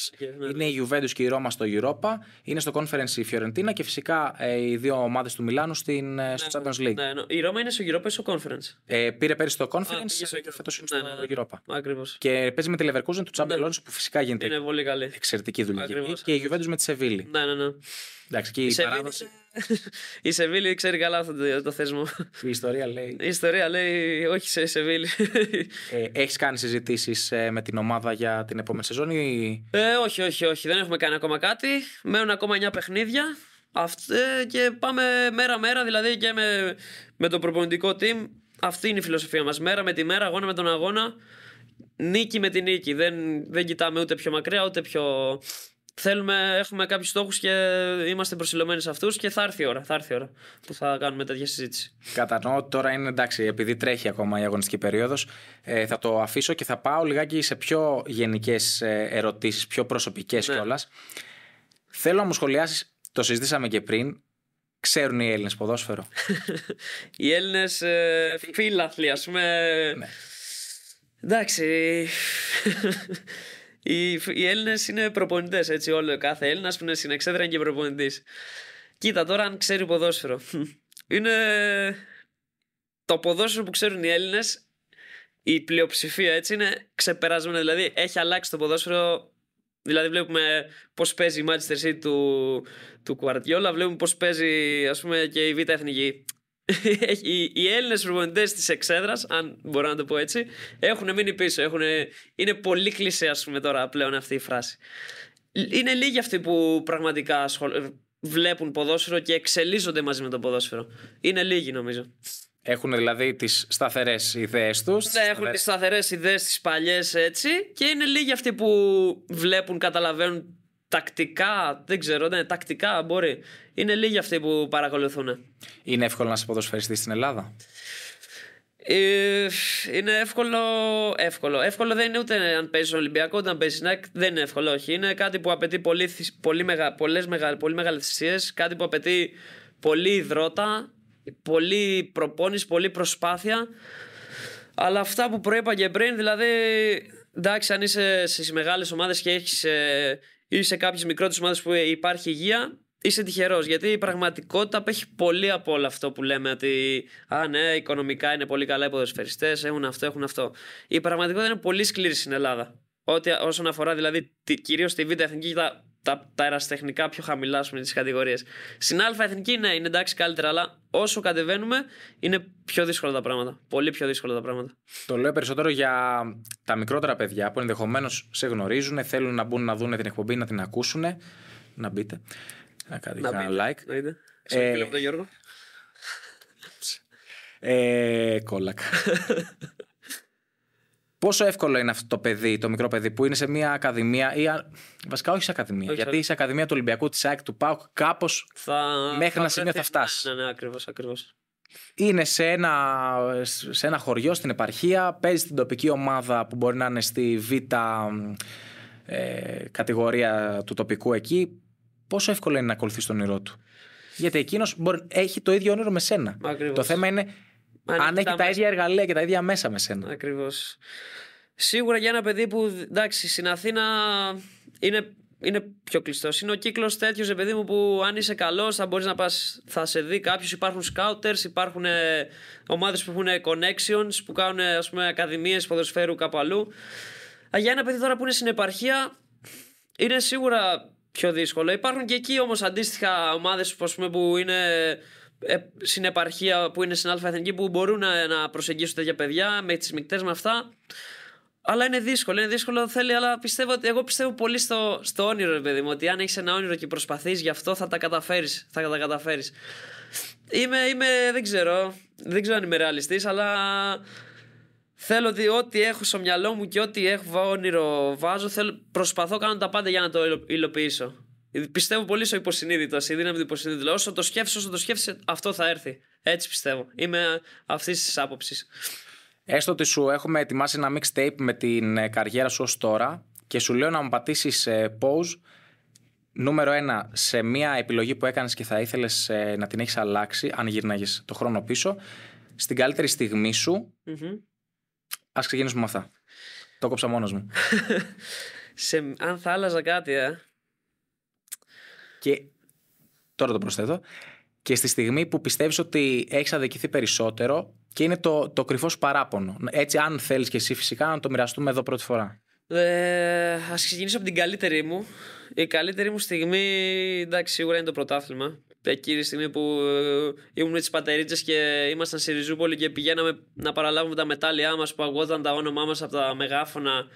Είναι η Ιουβέντου και η Ρώμα στο Europa, είναι στο Conference η Φιωρεντίνα και φυσικά ε, οι δύο ομάδες του Μιλάνου στην, ε, ναι, στο ναι, Champions ναι, League. Ναι, Η Ρώμα είναι στο Europa ή στο Conference. Ε, πήρε πέρυσι το Conference και φέτος είναι στο Europa. Ακριβώς. Και παίζει με τη Leverkusen του Champions League που φυσικά γίνεται είναι πολύ καλή. εξαιρετική δουλειά. Και η Ιουβέντου με τη Σεβίλη. Ναι, ναι, ναι. Εντάξει, και η, η παράδοση. Η Σεβίλη ξέρει καλά αυτό το, θεσμό. Η ιστορία λέει. Η ιστορία λέει όχι σε Σεβίλη. Ε, Έχεις κάνει συζητήσεις ε, με την ομάδα για την επόμενη σεζόν ή. Ε, όχι, όχι, όχι. Δεν έχουμε κάνει ακόμα κάτι. Μένουν ακόμα 9 παιχνίδια. Αυτή, ε, και πάμε μέρα-μέρα, δηλαδή και με, με το προπονητικό team. Αυτή είναι η φιλοσοφία μας. Μέρα με τη μέρα, αγώνα με τον αγώνα. Νίκη με τη νίκη. Δεν, δεν κοιτάμε ούτε πιο μακριά ούτε πιο θέλουμε, έχουμε κάποιους στόχους και είμαστε προσιλωμένοι σε αυτούς και θα έρθει η ώρα, θα έρθει που θα κάνουμε τέτοια συζήτηση. Κατανοώ τώρα είναι εντάξει, επειδή τρέχει ακόμα η αγωνιστική περίοδος, ε, θα το αφήσω και θα πάω λιγάκι σε πιο γενικές ε, ερωτήσεις, πιο προσωπικές ναι. κιόλας. Θέλω να μου σχολιάσεις, το συζητήσαμε και πριν, ξέρουν οι Έλληνες ποδόσφαιρο. οι Έλληνες ε, φίλαθλοι, ας πούμε. Ναι. Εντάξει. Οι, οι Έλληνες είναι προπονητές, έτσι. Όλο κάθε Έλληνας που είναι συνεξέδρα και προπονητής. Κοίτα τώρα αν ξέρει ποδόσφαιρο. Είναι το ποδόσφαιρο που ξέρουν οι Έλληνες, η πλειοψηφία έτσι είναι ξεπερασμένο. Δηλαδή έχει αλλάξει το ποδόσφαιρο. Δηλαδή βλέπουμε πώς παίζει η Manchester του, του Κουαρτιόλα, βλέπουμε πώς παίζει ας πούμε, και η Β' Εθνική οι, οι Έλληνες προπονητές της Εξέδρας, αν μπορώ να το πω έτσι, έχουν μείνει πίσω. είναι πολύ κλεισέ, ας πούμε, τώρα πλέον αυτή η φράση. Είναι λίγοι αυτοί που πραγματικά βλέπουν ποδόσφαιρο και εξελίσσονται μαζί με το ποδόσφαιρο. Είναι λίγοι, νομίζω. Έχουν δηλαδή τις σταθερές ιδέες τους. Ναι, έχουν τις σταθερές ιδέες, τις παλιές έτσι. Και είναι λίγοι αυτοί που βλέπουν, καταλαβαίνουν τακτικά, δεν ξέρω, ναι, τακτικά μπορεί. Είναι λίγοι αυτοί που παρακολουθούν. Είναι εύκολο να σε ποδοσφαιριστεί στην Ελλάδα. Ε, είναι εύκολο, εύκολο. Εύκολο δεν είναι ούτε αν παίζεις Ολυμπιακό, ούτε αν παίζεις ΝΑΚ. Δεν είναι εύκολο, όχι. Είναι κάτι που απαιτεί πολύ, πολύ, μεγα, πολλές, μεγα, πολύ μεγάλες θυσίες, κάτι που απαιτεί πολύ υδρότα, πολύ προπόνηση, πολύ προσπάθεια. Αλλά αυτά που προείπα και πριν, δηλαδή εντάξει, αν είσαι στις μεγάλες ομάδες και έχεις ε, ή σε κάποιες μικρότερες ομάδες που υπάρχει υγεία, είσαι τυχερός. Γιατί η πραγματικότητα απέχει πολύ από όλο αυτό που λέμε ότι Α, ναι, οικονομικά είναι πολύ καλά οι ποδοσφαιριστές, έχουν αυτό, έχουν αυτό. Η πραγματικότητα είναι πολύ σκληρή στην Ελλάδα. Ό,τι όσον αφορά δηλαδή κυρίως τη β' εθνική, τα τα, τα πιο χαμηλά πούμε, τις κατηγορίες. Στην α εθνική ναι, είναι εντάξει καλύτερα, αλλά όσο κατεβαίνουμε είναι πιο δύσκολα τα πράγματα. Πολύ πιο δύσκολα τα πράγματα. Το λέω περισσότερο για τα μικρότερα παιδιά που ενδεχομένως σε γνωρίζουν, θέλουν να μπουν να δουν την εκπομπή, να την ακούσουν. Να μπείτε. Να κάνετε ένα like. Να Ε, Γιώργο. Ε, κόλακα. Πόσο εύκολο είναι αυτό το παιδί, το μικρό παιδί που είναι σε μια ακαδημία ή. Βασικά όχι σε ακαδημία. Όχι, γιατί σε ακαδημία του Ολυμπιακού, της ΑΕΚ, του ΠΑΟΚ, κάπως μέχρι ένα σημείο θα φτάσει. Ναι, ναι, ακριβώς, ακριβώς. Είναι σε ένα, σε ένα χωριό στην επαρχία, παίζει στην τοπική ομάδα που μπορεί να είναι στη β ε, κατηγορία του τοπικού εκεί. Πόσο εύκολο είναι να ακολουθείς τον όνειρό του. Γιατί εκείνος έχει το ίδιο όνειρο με σένα. Ακριβώς. Το θέμα είναι αν, αν έχει τα ίδια εργαλεία και τα ίδια μέσα με σένα. Ακριβώς. Σίγουρα για ένα παιδί που εντάξει στην Αθήνα είναι, είναι πιο κλειστός. Είναι ο κύκλος τέτοιος, παιδί μου, που αν είσαι καλός θα μπορείς να πας. Θα σε δει κάποιος. Υπάρχουν scouters, υπάρχουν ε, ομάδες που έχουν connections, που κάνουν ας πούμε ακαδημίες ποδοσφαίρου κάπου αλλού. Για ένα παιδί τώρα που είναι στην επαρχία, είναι σίγουρα πιο δύσκολο. Υπάρχουν και εκεί όμως αντίστοιχα ομάδες που είναι ε, συνεπαρχία που είναι στην ΑΕθνική που μπορούν να, να προσεγγίσουν τέτοια παιδιά με τις μεικτές με αυτά. Αλλά είναι δύσκολο, είναι δύσκολο θέλει, αλλά πιστεύω ότι εγώ πιστεύω πολύ στο, στο όνειρο, παιδί μου. Ότι αν έχεις ένα όνειρο και προσπαθείς, γι' αυτό θα τα καταφέρεις. Θα τα καταφέρεις. Είμαι, είμαι, δεν ξέρω, δεν ξέρω αν είμαι ρεαλιστής, αλλά θέλω ότι ό,τι έχω στο μυαλό μου και ό,τι έχω όνειρο βάζω, θέλω, προσπαθώ κάνω τα πάντα για να το υλοποιήσω. Ε, πιστεύω πολύ στο υποσυνείδητο, στη δύναμη του υποσυνείδητου. Όσο το σκέφτεσαι, όσο το σκέφτεσαι, αυτό θα έρθει. Έτσι πιστεύω. Είμαι αυτής της άποψης. Έστω ότι σου έχουμε ετοιμάσει ένα mixtape με την ε, καριέρα σου ως τώρα και σου λέω να μου πατήσεις ε, pause νούμερο ένα σε μια επιλογή που έκανες και θα ήθελες να την έχεις αλλάξει αν γυρνάγεις το χρόνο πίσω στην καλύτερη στιγμή σου Α ας ξεκινήσουμε με αυτά το κόψα μόνος μου αν θα άλλαζα κάτι και τώρα το προσθέτω. Και στη στιγμή που πιστεύεις ότι έχεις αδικηθεί περισσότερο και είναι το, το κρυφός παράπονο. Έτσι, αν θέλεις και εσύ φυσικά να το μοιραστούμε εδώ πρώτη φορά. Ε, Ας ξεκινήσω από την καλύτερη μου. Η καλύτερη μου στιγμή, εντάξει, σίγουρα είναι το πρωτάθλημα. Εκείνη τη στιγμή που ε, ήμουν με τις πατερίτσες και ήμασταν στη Ριζούπολη και πηγαίναμε να παραλάβουμε τα μετάλλια μας που αγόταν τα όνομά μας από τα μεγάφωνα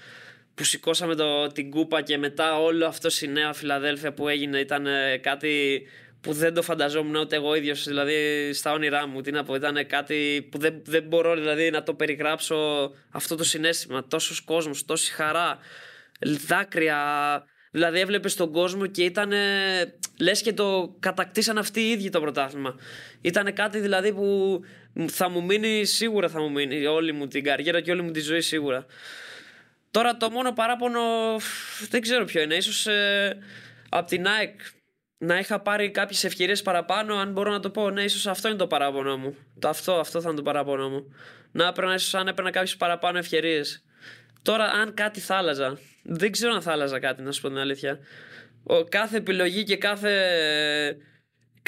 που σηκώσαμε το, την κούπα και μετά όλο αυτό η νέα Φιλαδέλφια που έγινε ήταν ε, κάτι που δεν το φανταζόμουν ούτε εγώ ίδιος, δηλαδή στα όνειρά μου. Τι να πω, ήταν κάτι που δεν, δεν μπορώ δηλαδή, να το περιγράψω αυτό το συνέστημα. Τόσος κόσμος, τόση χαρά, δάκρυα. Δηλαδή έβλεπες τον κόσμο και ήταν. Ε, λες και το κατακτήσαν αυτοί οι ίδιοι το πρωτάθλημα. Ήταν κάτι δηλαδή που θα μου μείνει σίγουρα, θα μου μείνει όλη μου την καριέρα και όλη μου τη ζωή σίγουρα. Τώρα το μόνο παράπονο δεν ξέρω ποιο είναι. Ίσως ε, από την ΑΕΚ να είχα πάρει κάποιες ευκαιρίες παραπάνω αν μπορώ να το πω. Ναι, ίσως αυτό είναι το παράπονο μου. Το αυτό, αυτό θα είναι το παράπονο μου. Να έπαιρνα ίσως αν έπαιρνα κάποιες παραπάνω ευκαιρίες. Τώρα αν κάτι θα άλλαζα. Δεν ξέρω αν θα άλλαζα κάτι να σου πω την αλήθεια. Ο, κάθε επιλογή και κάθε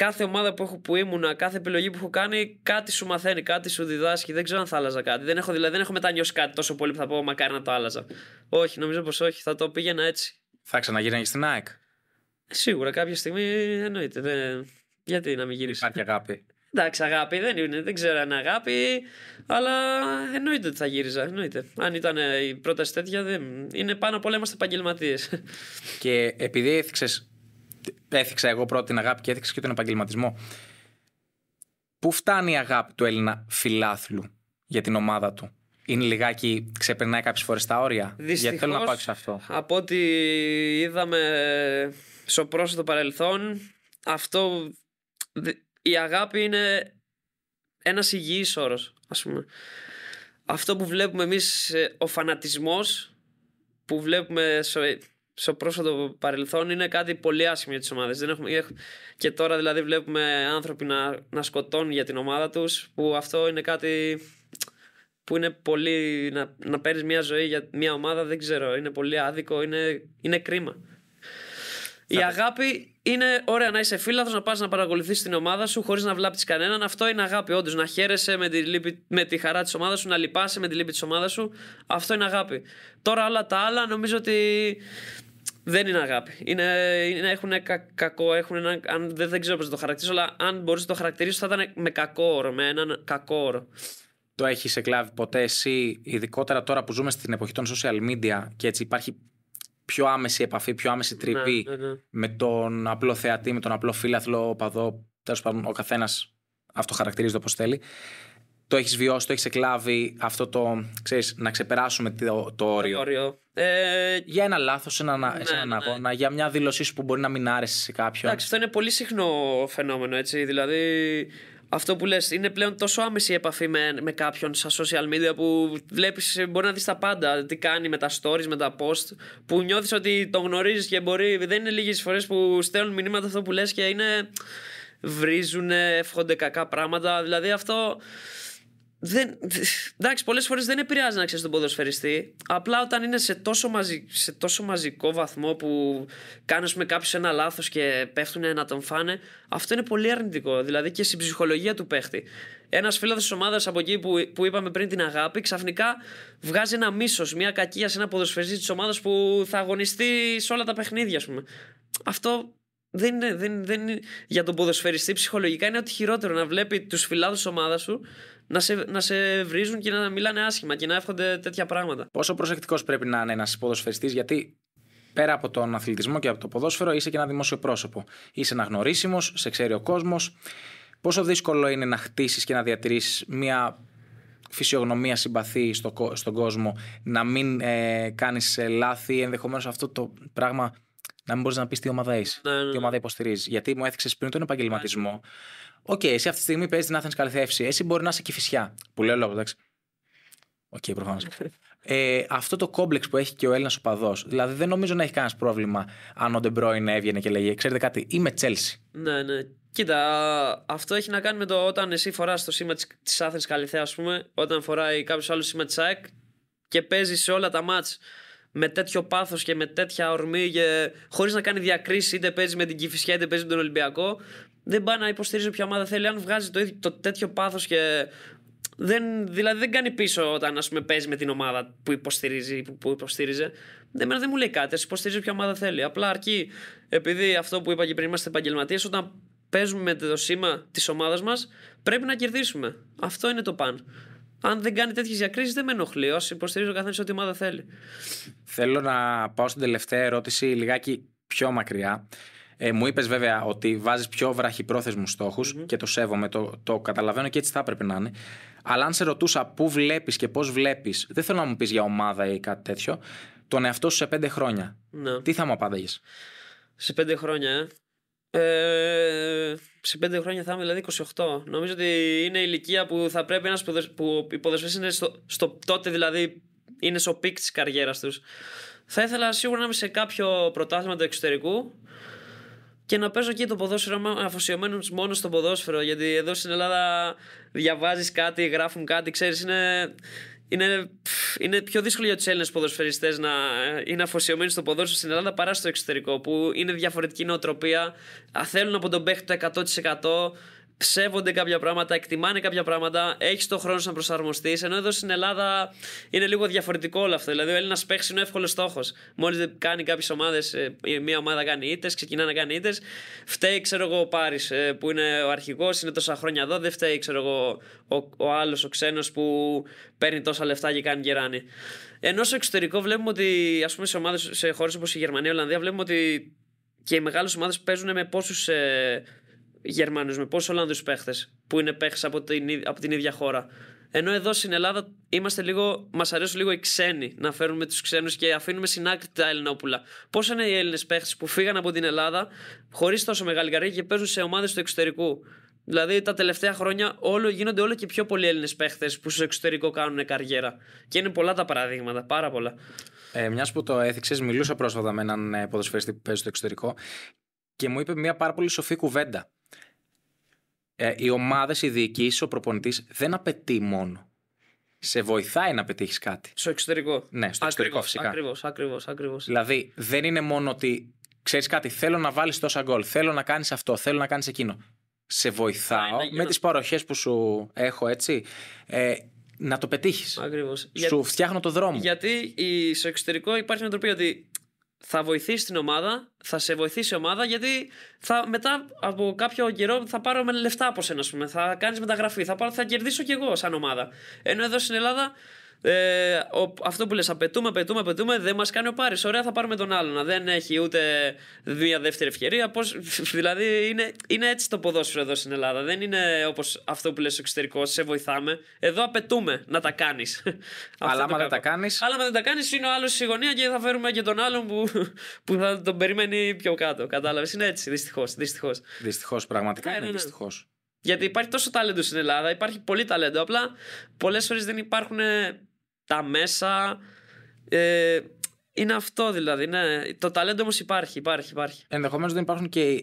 κάθε ομάδα που, έχω, που ήμουνα, κάθε επιλογή που έχω κάνει, κάτι σου μαθαίνει, κάτι σου διδάσκει. Δεν ξέρω αν θα άλλαζα κάτι. Δεν έχω, δηλαδή, δεν έχω μετανιώσει κάτι τόσο πολύ που θα πω μακάρι να το άλλαζα. Όχι, νομίζω πως όχι. Θα το πήγαινα έτσι. Θα ξαναγύρναγε στην ΑΕΚ. Ε, σίγουρα κάποια στιγμή εννοείται. Δεν... Γιατί να μην γυρίσεις. Υπάρχει αγάπη. Εντάξει, αγάπη δεν είναι, δεν ξέρω αν αγάπη, αλλά εννοείται ότι θα γύριζα. Εννοείται. Αν ήταν ε, η πρόταση τέτοια, δεν... είναι πάνω απ' όλα είμαστε επαγγελματίες. Και επειδή έθιξε έθιξα εγώ πρώτη την αγάπη και έθιξα και τον επαγγελματισμό. Πού φτάνει η αγάπη του Έλληνα φιλάθλου για την ομάδα του. Είναι λιγάκι, ξεπερνάει κάποιες φορές τα όρια. Δυστυχώς, Γιατί θέλω να πάω σε αυτό. Από ό,τι είδαμε στο πρόσφατο παρελθόν, αυτό. Η αγάπη είναι ένας υγιής όρος, πούμε. Αυτό που βλέπουμε εμείς, ε, ο φανατισμός που βλέπουμε στο πρόσφατο παρελθόν είναι κάτι πολύ άσχημο για τις ομάδες. Και τώρα δηλαδή βλέπουμε άνθρωποι να, να σκοτώνουν για την ομάδα τους, που αυτό είναι κάτι που είναι πολύ. να, να παίρνεις μια ζωή για μια ομάδα, δεν ξέρω. Είναι πολύ άδικο, είναι, είναι κρίμα. Η αγάπη είναι ωραία να είσαι φίλαθρο, να πας να παρακολουθείς την ομάδα σου χωρίς να βλάπτεις κανέναν. Αυτό είναι αγάπη, όντως. Να χαίρεσαι με τη, λύπη, με τη χαρά της ομάδας σου, να λυπάσαι με τη λύπη της ομάδας σου. Αυτό είναι αγάπη. Τώρα όλα τα άλλα νομίζω ότι δεν είναι αγάπη. Είναι, είναι, έχουν κα, κακό, έχουν ένα, αν, δεν, ξέρω πώς να το χαρακτηρίσω, αλλά αν μπορούσα να το χαρακτηρίσω θα ήταν με κακό όρο, με έναν κακό όρο. Το έχεις εκλάβει ποτέ εσύ, ειδικότερα τώρα που ζούμε στην εποχή των social media και έτσι υπάρχει πιο άμεση επαφή, πιο άμεση ναι, τρύπη ναι, ναι. με τον απλό θεατή, με τον απλό φίλαθλο, παδό, τέλος πάντων ο καθένας αυτοχαρακτηρίζεται όπως θέλει το έχεις βιώσει, το έχεις εκλάβει αυτό το. Ξέρεις, να ξεπεράσουμε το, το όριο. Το όριο. Ε, για ένα λάθος, σε έναν ναι, ένα ναι. αγώνα, για μια δήλωσή σου που μπορεί να μην άρεσε σε κάποιον. Εντάξει, αυτό είναι πολύ συχνό φαινόμενο έτσι. Δηλαδή, αυτό που λες είναι πλέον τόσο άμεση επαφή με, κάποιον στα social media που βλέπεις, μπορεί να δεις τα πάντα, τι κάνει με τα stories, με τα post, που νιώθεις ότι τον γνωρίζεις και μπορεί, δεν είναι λίγες φορές που στέλνουν μηνύματα αυτό που λες και είναι βρίζουν, εύχονται κακά πράγματα, δηλαδή αυτό δεν, εντάξει, πολλές φορές δεν επηρεάζει να ξέρεις τον ποδοσφαιριστή. Απλά όταν είναι σε τόσο, μαζικό βαθμό που κάνεις με κάποιος ένα λάθος και πέφτουν να τον φάνε, αυτό είναι πολύ αρνητικό. Δηλαδή και στην ψυχολογία του παίχτη. Ένας φίλος της ομάδας από εκεί που, είπαμε πριν την αγάπη, ξαφνικά βγάζει ένα μίσος, μια κακία σε ένα ποδοσφαιριστή της ομάδας που θα αγωνιστεί σε όλα τα παιχνίδια, ας πούμε. Αυτό δεν δεν, δεν Για τον ποδοσφαιριστή ψυχολογικά είναι ότι χειρότερο να βλέπει τους φιλάδους της ομάδας σου να σε, να σε βρίζουν και να μιλάνε άσχημα και να εύχονται τέτοια πράγματα. Πόσο προσεκτικός πρέπει να είναι ένας ποδοσφαιριστής, γιατί πέρα από τον αθλητισμό και από το ποδόσφαιρο είσαι και ένα δημόσιο πρόσωπο. Είσαι ένα σε ξέρει ο κόσμος. Πόσο δύσκολο είναι να χτίσεις και να διατηρήσεις μια φυσιογνωμία συμπαθή στο, στον κόσμο, να μην ε, κάνεις ε, λάθη, ενδεχομένως αυτό το πράγμα να μην μπορείς να πεις τι ομάδα είσαι, ναι, ναι. τι ναι. ομάδα υποστηρίζεις. Γιατί μου έθιξες πριν τον επαγγελματισμό. Ναι. Οκ, okay, εσύ αυτή τη στιγμή παίζεις την Athens Καλυθεύση. Εσύ μπορεί να είσαι και φυσιά. Που λέω λόγο, εντάξει. Οκ, okay, προφανώς. ε, αυτό το κόμπλεξ που έχει και ο Έλληνας οπαδό. Δηλαδή δεν νομίζω να έχει κανένας πρόβλημα αν ο Ντεμπρόιν έβγαινε και λέγε Ξέρετε κάτι, είμαι Τσέλσι. Ναι, ναι. Κοίτα, αυτό έχει να κάνει με το όταν εσύ φοράς το σήμα της Athens Καλυθέα, ας πούμε, όταν φοράει κάποιος άλλος σήμα της ΑΕΚ και παίζεις σε όλα τα μάτσα με τέτοιο πάθος και με τέτοια ορμή, χωρίς να κάνει διακρίσεις, είτε παίζεις με την Κυφυσιά είτε παίζεις με τον Ολυμπιακό, δεν πάει να υποστηρίζει όποια ομάδα θέλει. Αν βγάζει το, το τέτοιο πάθος και. Δεν, δηλαδή δεν κάνει πίσω όταν ας πούμε, παίζει με την ομάδα που υποστηρίζει. Που, που υποστηρίζει. Εμένα δεν μου λέει κάτι, ας υποστηρίζει όποια ομάδα θέλει. Απλά αρκεί, επειδή αυτό που είπα και πριν, είμαστε επαγγελματίες, όταν παίζουμε με το σήμα της ομάδας μας, πρέπει να κερδίσουμε. Αυτό είναι το παν αν δεν κάνει τέτοιες διακρίσεις, δεν με ενοχλεί. Όσοι υποστηρίζουν καθένας ό,τι ομάδα θέλει. Θέλω να πάω στην τελευταία ερώτηση λιγάκι πιο μακριά. Ε, μου είπες βέβαια ότι βάζεις πιο βραχυπρόθεσμους και το σέβομαι, το, το καταλαβαίνω και έτσι θα έπρεπε να είναι. Αλλά αν σε ρωτούσα πού βλέπεις και πώς βλέπεις, δεν θέλω να μου πεις για ομάδα ή κάτι τέτοιο, τον εαυτό σου σε πέντε χρόνια. Ναι. Τι θα μου απάνταγες. Σε πέντε χρόνια, ε. Ε, σε πέντε χρόνια θα είμαι δηλαδή 28. Νομίζω ότι είναι η ηλικία που θα πρέπει ένας που είναι στο, τότε δηλαδή είναι στο πικ της καριέρας τους. Θα ήθελα σίγουρα να είμαι σε κάποιο πρωτάθλημα του εξωτερικού και να παίζω εκεί το ποδόσφαιρο αφοσιωμένος μόνος στο ποδόσφαιρο. Γιατί εδώ στην Ελλάδα διαβάζεις κάτι, γράφουν κάτι, ξέρεις, είναι είναι, πιο δύσκολο για τους Έλληνες ποδοσφαιριστές να ε, είναι αφοσιωμένοι στο ποδόσφαιρο στην Ελλάδα παρά στο εξωτερικό, που είναι διαφορετική νοοτροπία. Θέλουν από τον παίχτη το 100% ψεύονται κάποια πράγματα, εκτιμάνε κάποια πράγματα, έχεις το χρόνο να προσαρμοστείς. Ενώ εδώ στην Ελλάδα είναι λίγο διαφορετικό όλο αυτό. Δηλαδή, ο Έλληνας παίξει είναι εύκολος στόχος. Μόλις κάνει κάποιες ομάδες, ε, μία ομάδα κάνει ήττες, ξεκινά να κάνει ήττες. Φταίει, ξέρω εγώ, ο Πάρης ε, που είναι ο αρχηγός, είναι τόσα χρόνια εδώ. Δεν φταίει, ξέρω εγώ, ο, ο άλλος, ο ξένος που παίρνει τόσα λεφτά και κάνει γεράνι. Ενώ στο εξωτερικό βλέπουμε ότι, ας πούμε, σε, ομάδες, σε χώρες όπως η Γερμανία, η Ολλανδία, βλέπουμε ότι και οι μεγάλες ομάδες παίζουν με πόσους. Ε, Γερμανούς, με πόσους Ολλανδού παίχτες που είναι παίχτες από, την, από την ίδια χώρα. Ενώ εδώ στην Ελλάδα είμαστε λίγο, μας αρέσουν λίγο οι ξένοι να φέρνουμε τους ξένους και αφήνουμε στην άκρη τα Ελληνόπουλα. Πώς είναι οι Έλληνες παίχτες που φύγαν από την Ελλάδα χωρίς τόσο μεγάλη καρδιά και παίζουν σε ομάδες του εξωτερικού. Δηλαδή τα τελευταία χρόνια όλο, γίνονται όλο και πιο πολλοί Έλληνες παίχτες που στο εξωτερικό κάνουν καριέρα. Και είναι πολλά τα παραδείγματα, πάρα πολλά. Ε, Μιας που το έθιξες, μιλούσα πρόσφατα με έναν ε, ποδοσφαιριστή που παίζει στο εξωτερικό και μου είπε μια πάρα πολύ σοφή κουβέντα ε, οι ομάδες, οι διοικήσεις, ο προπονητής δεν απαιτεί μόνο. Σε βοηθάει να πετύχεις κάτι. Στο εξωτερικό. Ναι, στο εξωτερικό φυσικά. Ακριβώς, ακριβώς, ακριβώς. Δηλαδή δεν είναι μόνο ότι ξέρεις κάτι, θέλω να βάλεις τόσα γκολ, θέλω να κάνεις αυτό, θέλω να κάνεις εκείνο. Σε βοηθάω με τι παροχές που σου έχω, έτσι. Ε, να το πετύχεις. Ακριβώς. Σου φτιάχνω το δρόμο. Γιατί στο εξωτερικό υπάρχει μια τροπή ότι θα βοηθήσει την ομάδα, θα σε βοηθήσει η ομάδα, γιατί θα, μετά από κάποιο καιρό θα πάρω με λεφτά από σένα, πούμε. θα κάνεις μεταγραφή, θα, πάρω, θα κερδίσω κι εγώ σαν ομάδα. Ενώ εδώ στην Ελλάδα ε, ο, αυτό που λες, απαιτούμε, απαιτούμε, απαιτούμε, δεν μας κάνει ο Πάρης. Ωραία, θα πάρουμε τον άλλον. Δεν έχει ούτε μια δεύτερη ευκαιρία. Πώς, δηλαδή, είναι, είναι έτσι το ποδόσφαιρο εδώ στην Ελλάδα. Δεν είναι όπως αυτό που λες εξωτερικό, σε βοηθάμε. Εδώ απαιτούμε να τα κάνεις. Αλλά άμα δεν τα κάνεις. Αλλά άμα δεν τα κάνεις, είναι ο άλλος στη γωνία και θα φέρουμε και τον άλλον που, που θα τον περιμένει πιο κάτω. Κατάλαβες. Είναι έτσι, δυστυχώς. Δυστυχώς, δυστυχώς, πραγματικά ναι, είναι ναι, ναι. δυστυχώς. Γιατί υπάρχει τόσο ταλέντο στην Ελλάδα, υπάρχει πολύ ταλέντο. Απλά πολλές φορές δεν υπάρχουν ε, τα μέσα. Ε, είναι αυτό δηλαδή. Ναι. Το ταλέντο όμως υπάρχει, υπάρχει, υπάρχει. Ενδεχομένως δεν υπάρχουν και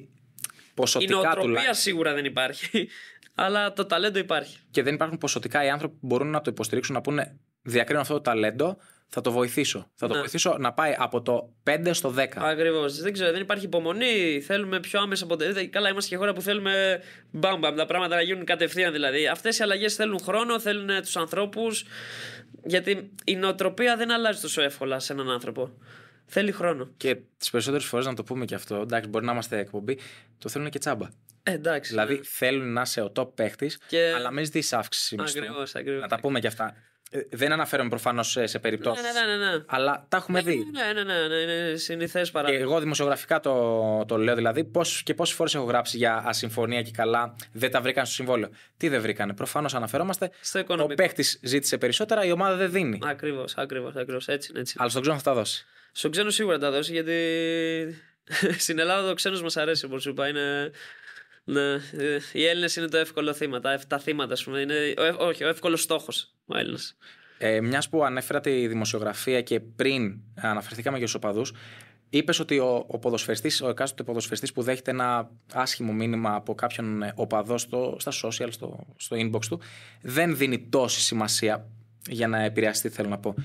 ποσοτικά. Η νοοτροπία σίγουρα δεν υπάρχει. Αλλά το ταλέντο υπάρχει. Και δεν υπάρχουν ποσοτικά οι άνθρωποι που μπορούν να το υποστηρίξουν, να πούνε Διακρίνω αυτό το ταλέντο, θα το βοηθήσω. Θα το ναι. βοηθήσω να πάει από το 5 στο 10. Ακριβώς. Δεν ξέρω, δεν υπάρχει υπομονή. Θέλουμε πιο άμεσα αποτελέσματα. Καλά, είμαστε και χώρα που θέλουμε μπάμπαμ. Τα πράγματα να γίνουν κατευθείαν δηλαδή. Αυτές οι αλλαγές θέλουν χρόνο, θέλουν τους ανθρώπους. Γιατί η νοοτροπία δεν αλλάζει τόσο εύκολα σε έναν άνθρωπο. Θέλει χρόνο. Και τις περισσότερες φορές να το πούμε και αυτό, εντάξει, μπορεί να είμαστε εκπομπή, το θέλουν και τσάμπα. Ε, εντάξει. Δηλαδή θέλουν να είσαι ο top παίχτης, αλλά μην ζητήσεις αύξηση μισθού. Ακριβώς, ακριβώς. Να τα πούμε και αυτά. Ε, δεν αναφέρομαι προφανώς σε περιπτώσεις. Ναι, ναι, ναι, ναι, ναι. Αλλά τα έχουμε ναι, δει. Ναι, ναι, ναι, ναι, είναι συνηθές παράδειγμα. Εγώ δημοσιογραφικά το, το λέω δηλαδή. Πώς, και πόσες φορές έχω γράψει για ασυμφωνία και καλά δεν τα βρήκαν στο συμβόλαιο. Τι δεν βρήκανε. Προφανώς αναφερόμαστε. Στο Ο παίχτης ζήτησε περισσότερα, η ομάδα δεν δίνει. Ακριβώς, ακριβώς, ακριβώς. Έτσι, έτσι. Αλλά στον ξένο θα τα δώσει. Στον ξένο σίγουρα θα τα δώσει γιατί στην Ελλάδα ο ξένος μας αρέσει όπως σου είπα. Είναι ναι, ε, οι Έλληνες είναι το εύκολο θύμα. Ε, τα θύματα, ας πούμε. Είναι, ε, όχι, ο εύκολος στόχος ο Έλληνας. Ε, Μιας που ανέφερα τη δημοσιογραφία και πριν αναφερθήκαμε για τους οπαδούς, είπες ότι ο, ο, ποδοσφαιριστής, ο εκάστοτε ποδοσφαιριστής που δέχεται ένα άσχημο μήνυμα από κάποιον οπαδό στο, στα social, στο, στο inbox του, δεν δίνει τόση σημασία για να επηρεαστεί, θέλω να πω.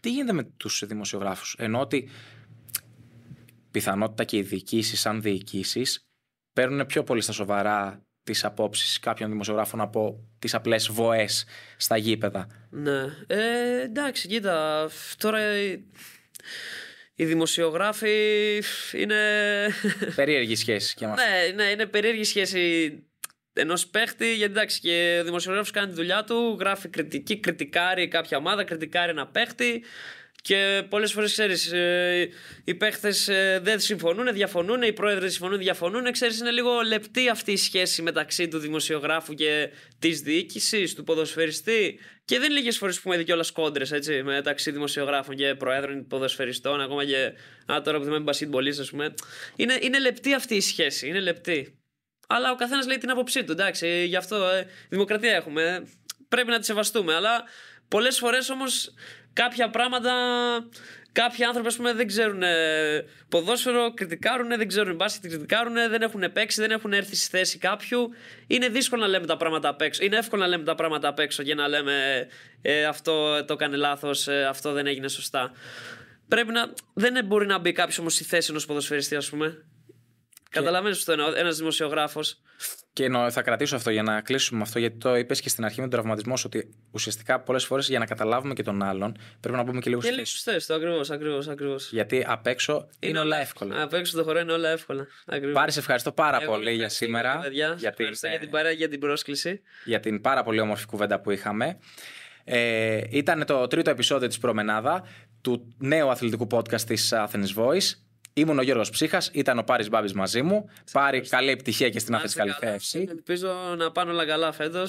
Τι γίνεται με τους δημοσιογράφους, ενώ ότι πιθανότητα και οι διοικήσεις, σαν διοικήσεις, παίρνουν πιο πολύ στα σοβαρά τις απόψεις κάποιων δημοσιογράφων από τις απλές βοές στα γήπεδα. Ναι. Ε, εντάξει, κοίτα. Τώρα οι δημοσιογράφοι είναι. Περίεργη σχέση και μας. Ναι, ναι, είναι περίεργη σχέση ενός παίχτη. Γιατί εντάξει, και ο δημοσιογράφος κάνει τη δουλειά του, γράφει κριτική, κριτικάρει κάποια ομάδα, κριτικάρει ένα παίχτη. Και πολλές φορές ξέρεις, ε, οι παίχτες ε, δεν συμφωνούν, διαφωνούν, οι πρόεδροι συμφωνούν, διαφωνούν. Ξέρεις, είναι λίγο λεπτή αυτή η σχέση μεταξύ του δημοσιογράφου και της διοίκησης, του ποδοσφαιριστή. Και δεν λίγες φορές που έχουμε δει κιόλας κόντρες μεταξύ δημοσιογράφων και προέδρων ποδοσφαιριστών, ακόμα και τώρα που δεν είμαι μπασίτμπολή, ας πούμε. Είναι, είναι λεπτή αυτή η σχέση, είναι λεπτή. Αλλά ο καθένας λέει την άποψή του, εντάξει, γι' αυτό ε, δημοκρατία έχουμε. Πρέπει να τη σεβαστούμε. Αλλά πολλές φορές όμως κάποια πράγματα. Κάποιοι άνθρωποι, ας πούμε, δεν ξέρουν ε, ποδόσφαιρο, κριτικάρουν, δεν ξέρουν μπάσκετ, κριτικάρουν, δεν έχουν παίξει, δεν έχουν έρθει στη θέση κάποιου. Είναι δύσκολο να λέμε τα πράγματα απ' έξω. Είναι εύκολο να λέμε τα πράγματα απ' έξω για να λέμε ε, αυτό το έκανε λάθος, ε, αυτό δεν έγινε σωστά. Πρέπει να. Δεν μπορεί να μπει κάποιος στη θέση ενός ποδοσφαιριστή, ας πούμε. Καταλαβαίνεις που το εννοώ, δημοσιογράφος. Και εννοώ, θα κρατήσω αυτό για να κλείσουμε αυτό, γιατί το είπες και στην αρχή με τον τραυματισμό ότι ουσιαστικά πολλές φορές για να καταλάβουμε και τον άλλον πρέπει να πούμε και λίγο στι θέσει. Στι το ακριβώς, ακριβώς, ακριβώς. Γιατί απ' έξω είναι, όλα εύκολα. Απ' έξω το χώρο είναι όλα εύκολα. Ακριβώς. Πάρη, ευχαριστώ πάρα πολύ για σήμερα. Παιδιά, για, την... Ευχαριστώ για ε, την παρέα, για την πρόσκληση. Για την πάρα πολύ όμορφη κουβέντα που είχαμε. Ε, ήταν το τρίτο επεισόδιο της Προμενάδα του νέου αθλητικού podcast της Athens Voice. Ήμουν ο Γιώργος Ψύχας, ήταν ο Πάρης Μπάμπης μαζί μου. Πάρη, καλή επιτυχία και στην Αθήνα Καλυφαία Ελπίζω να πάνε όλα καλά φέτος.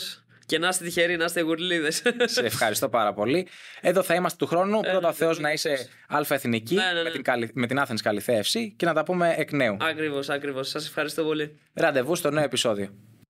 Και να είστε τυχεροί, να είστε γουρλίδες. Σε ευχαριστώ πάρα πολύ. Εδώ θα είμαστε του χρόνου. Ε, Πρώτα Θεός να είσαι Αλφα Εθνική ναι, ναι, ναι. με την, άθενση με και να τα πούμε εκ νέου. Ακριβώς, ακριβώς. Σας ευχαριστώ πολύ. Ραντεβού στο νέο επεισόδιο.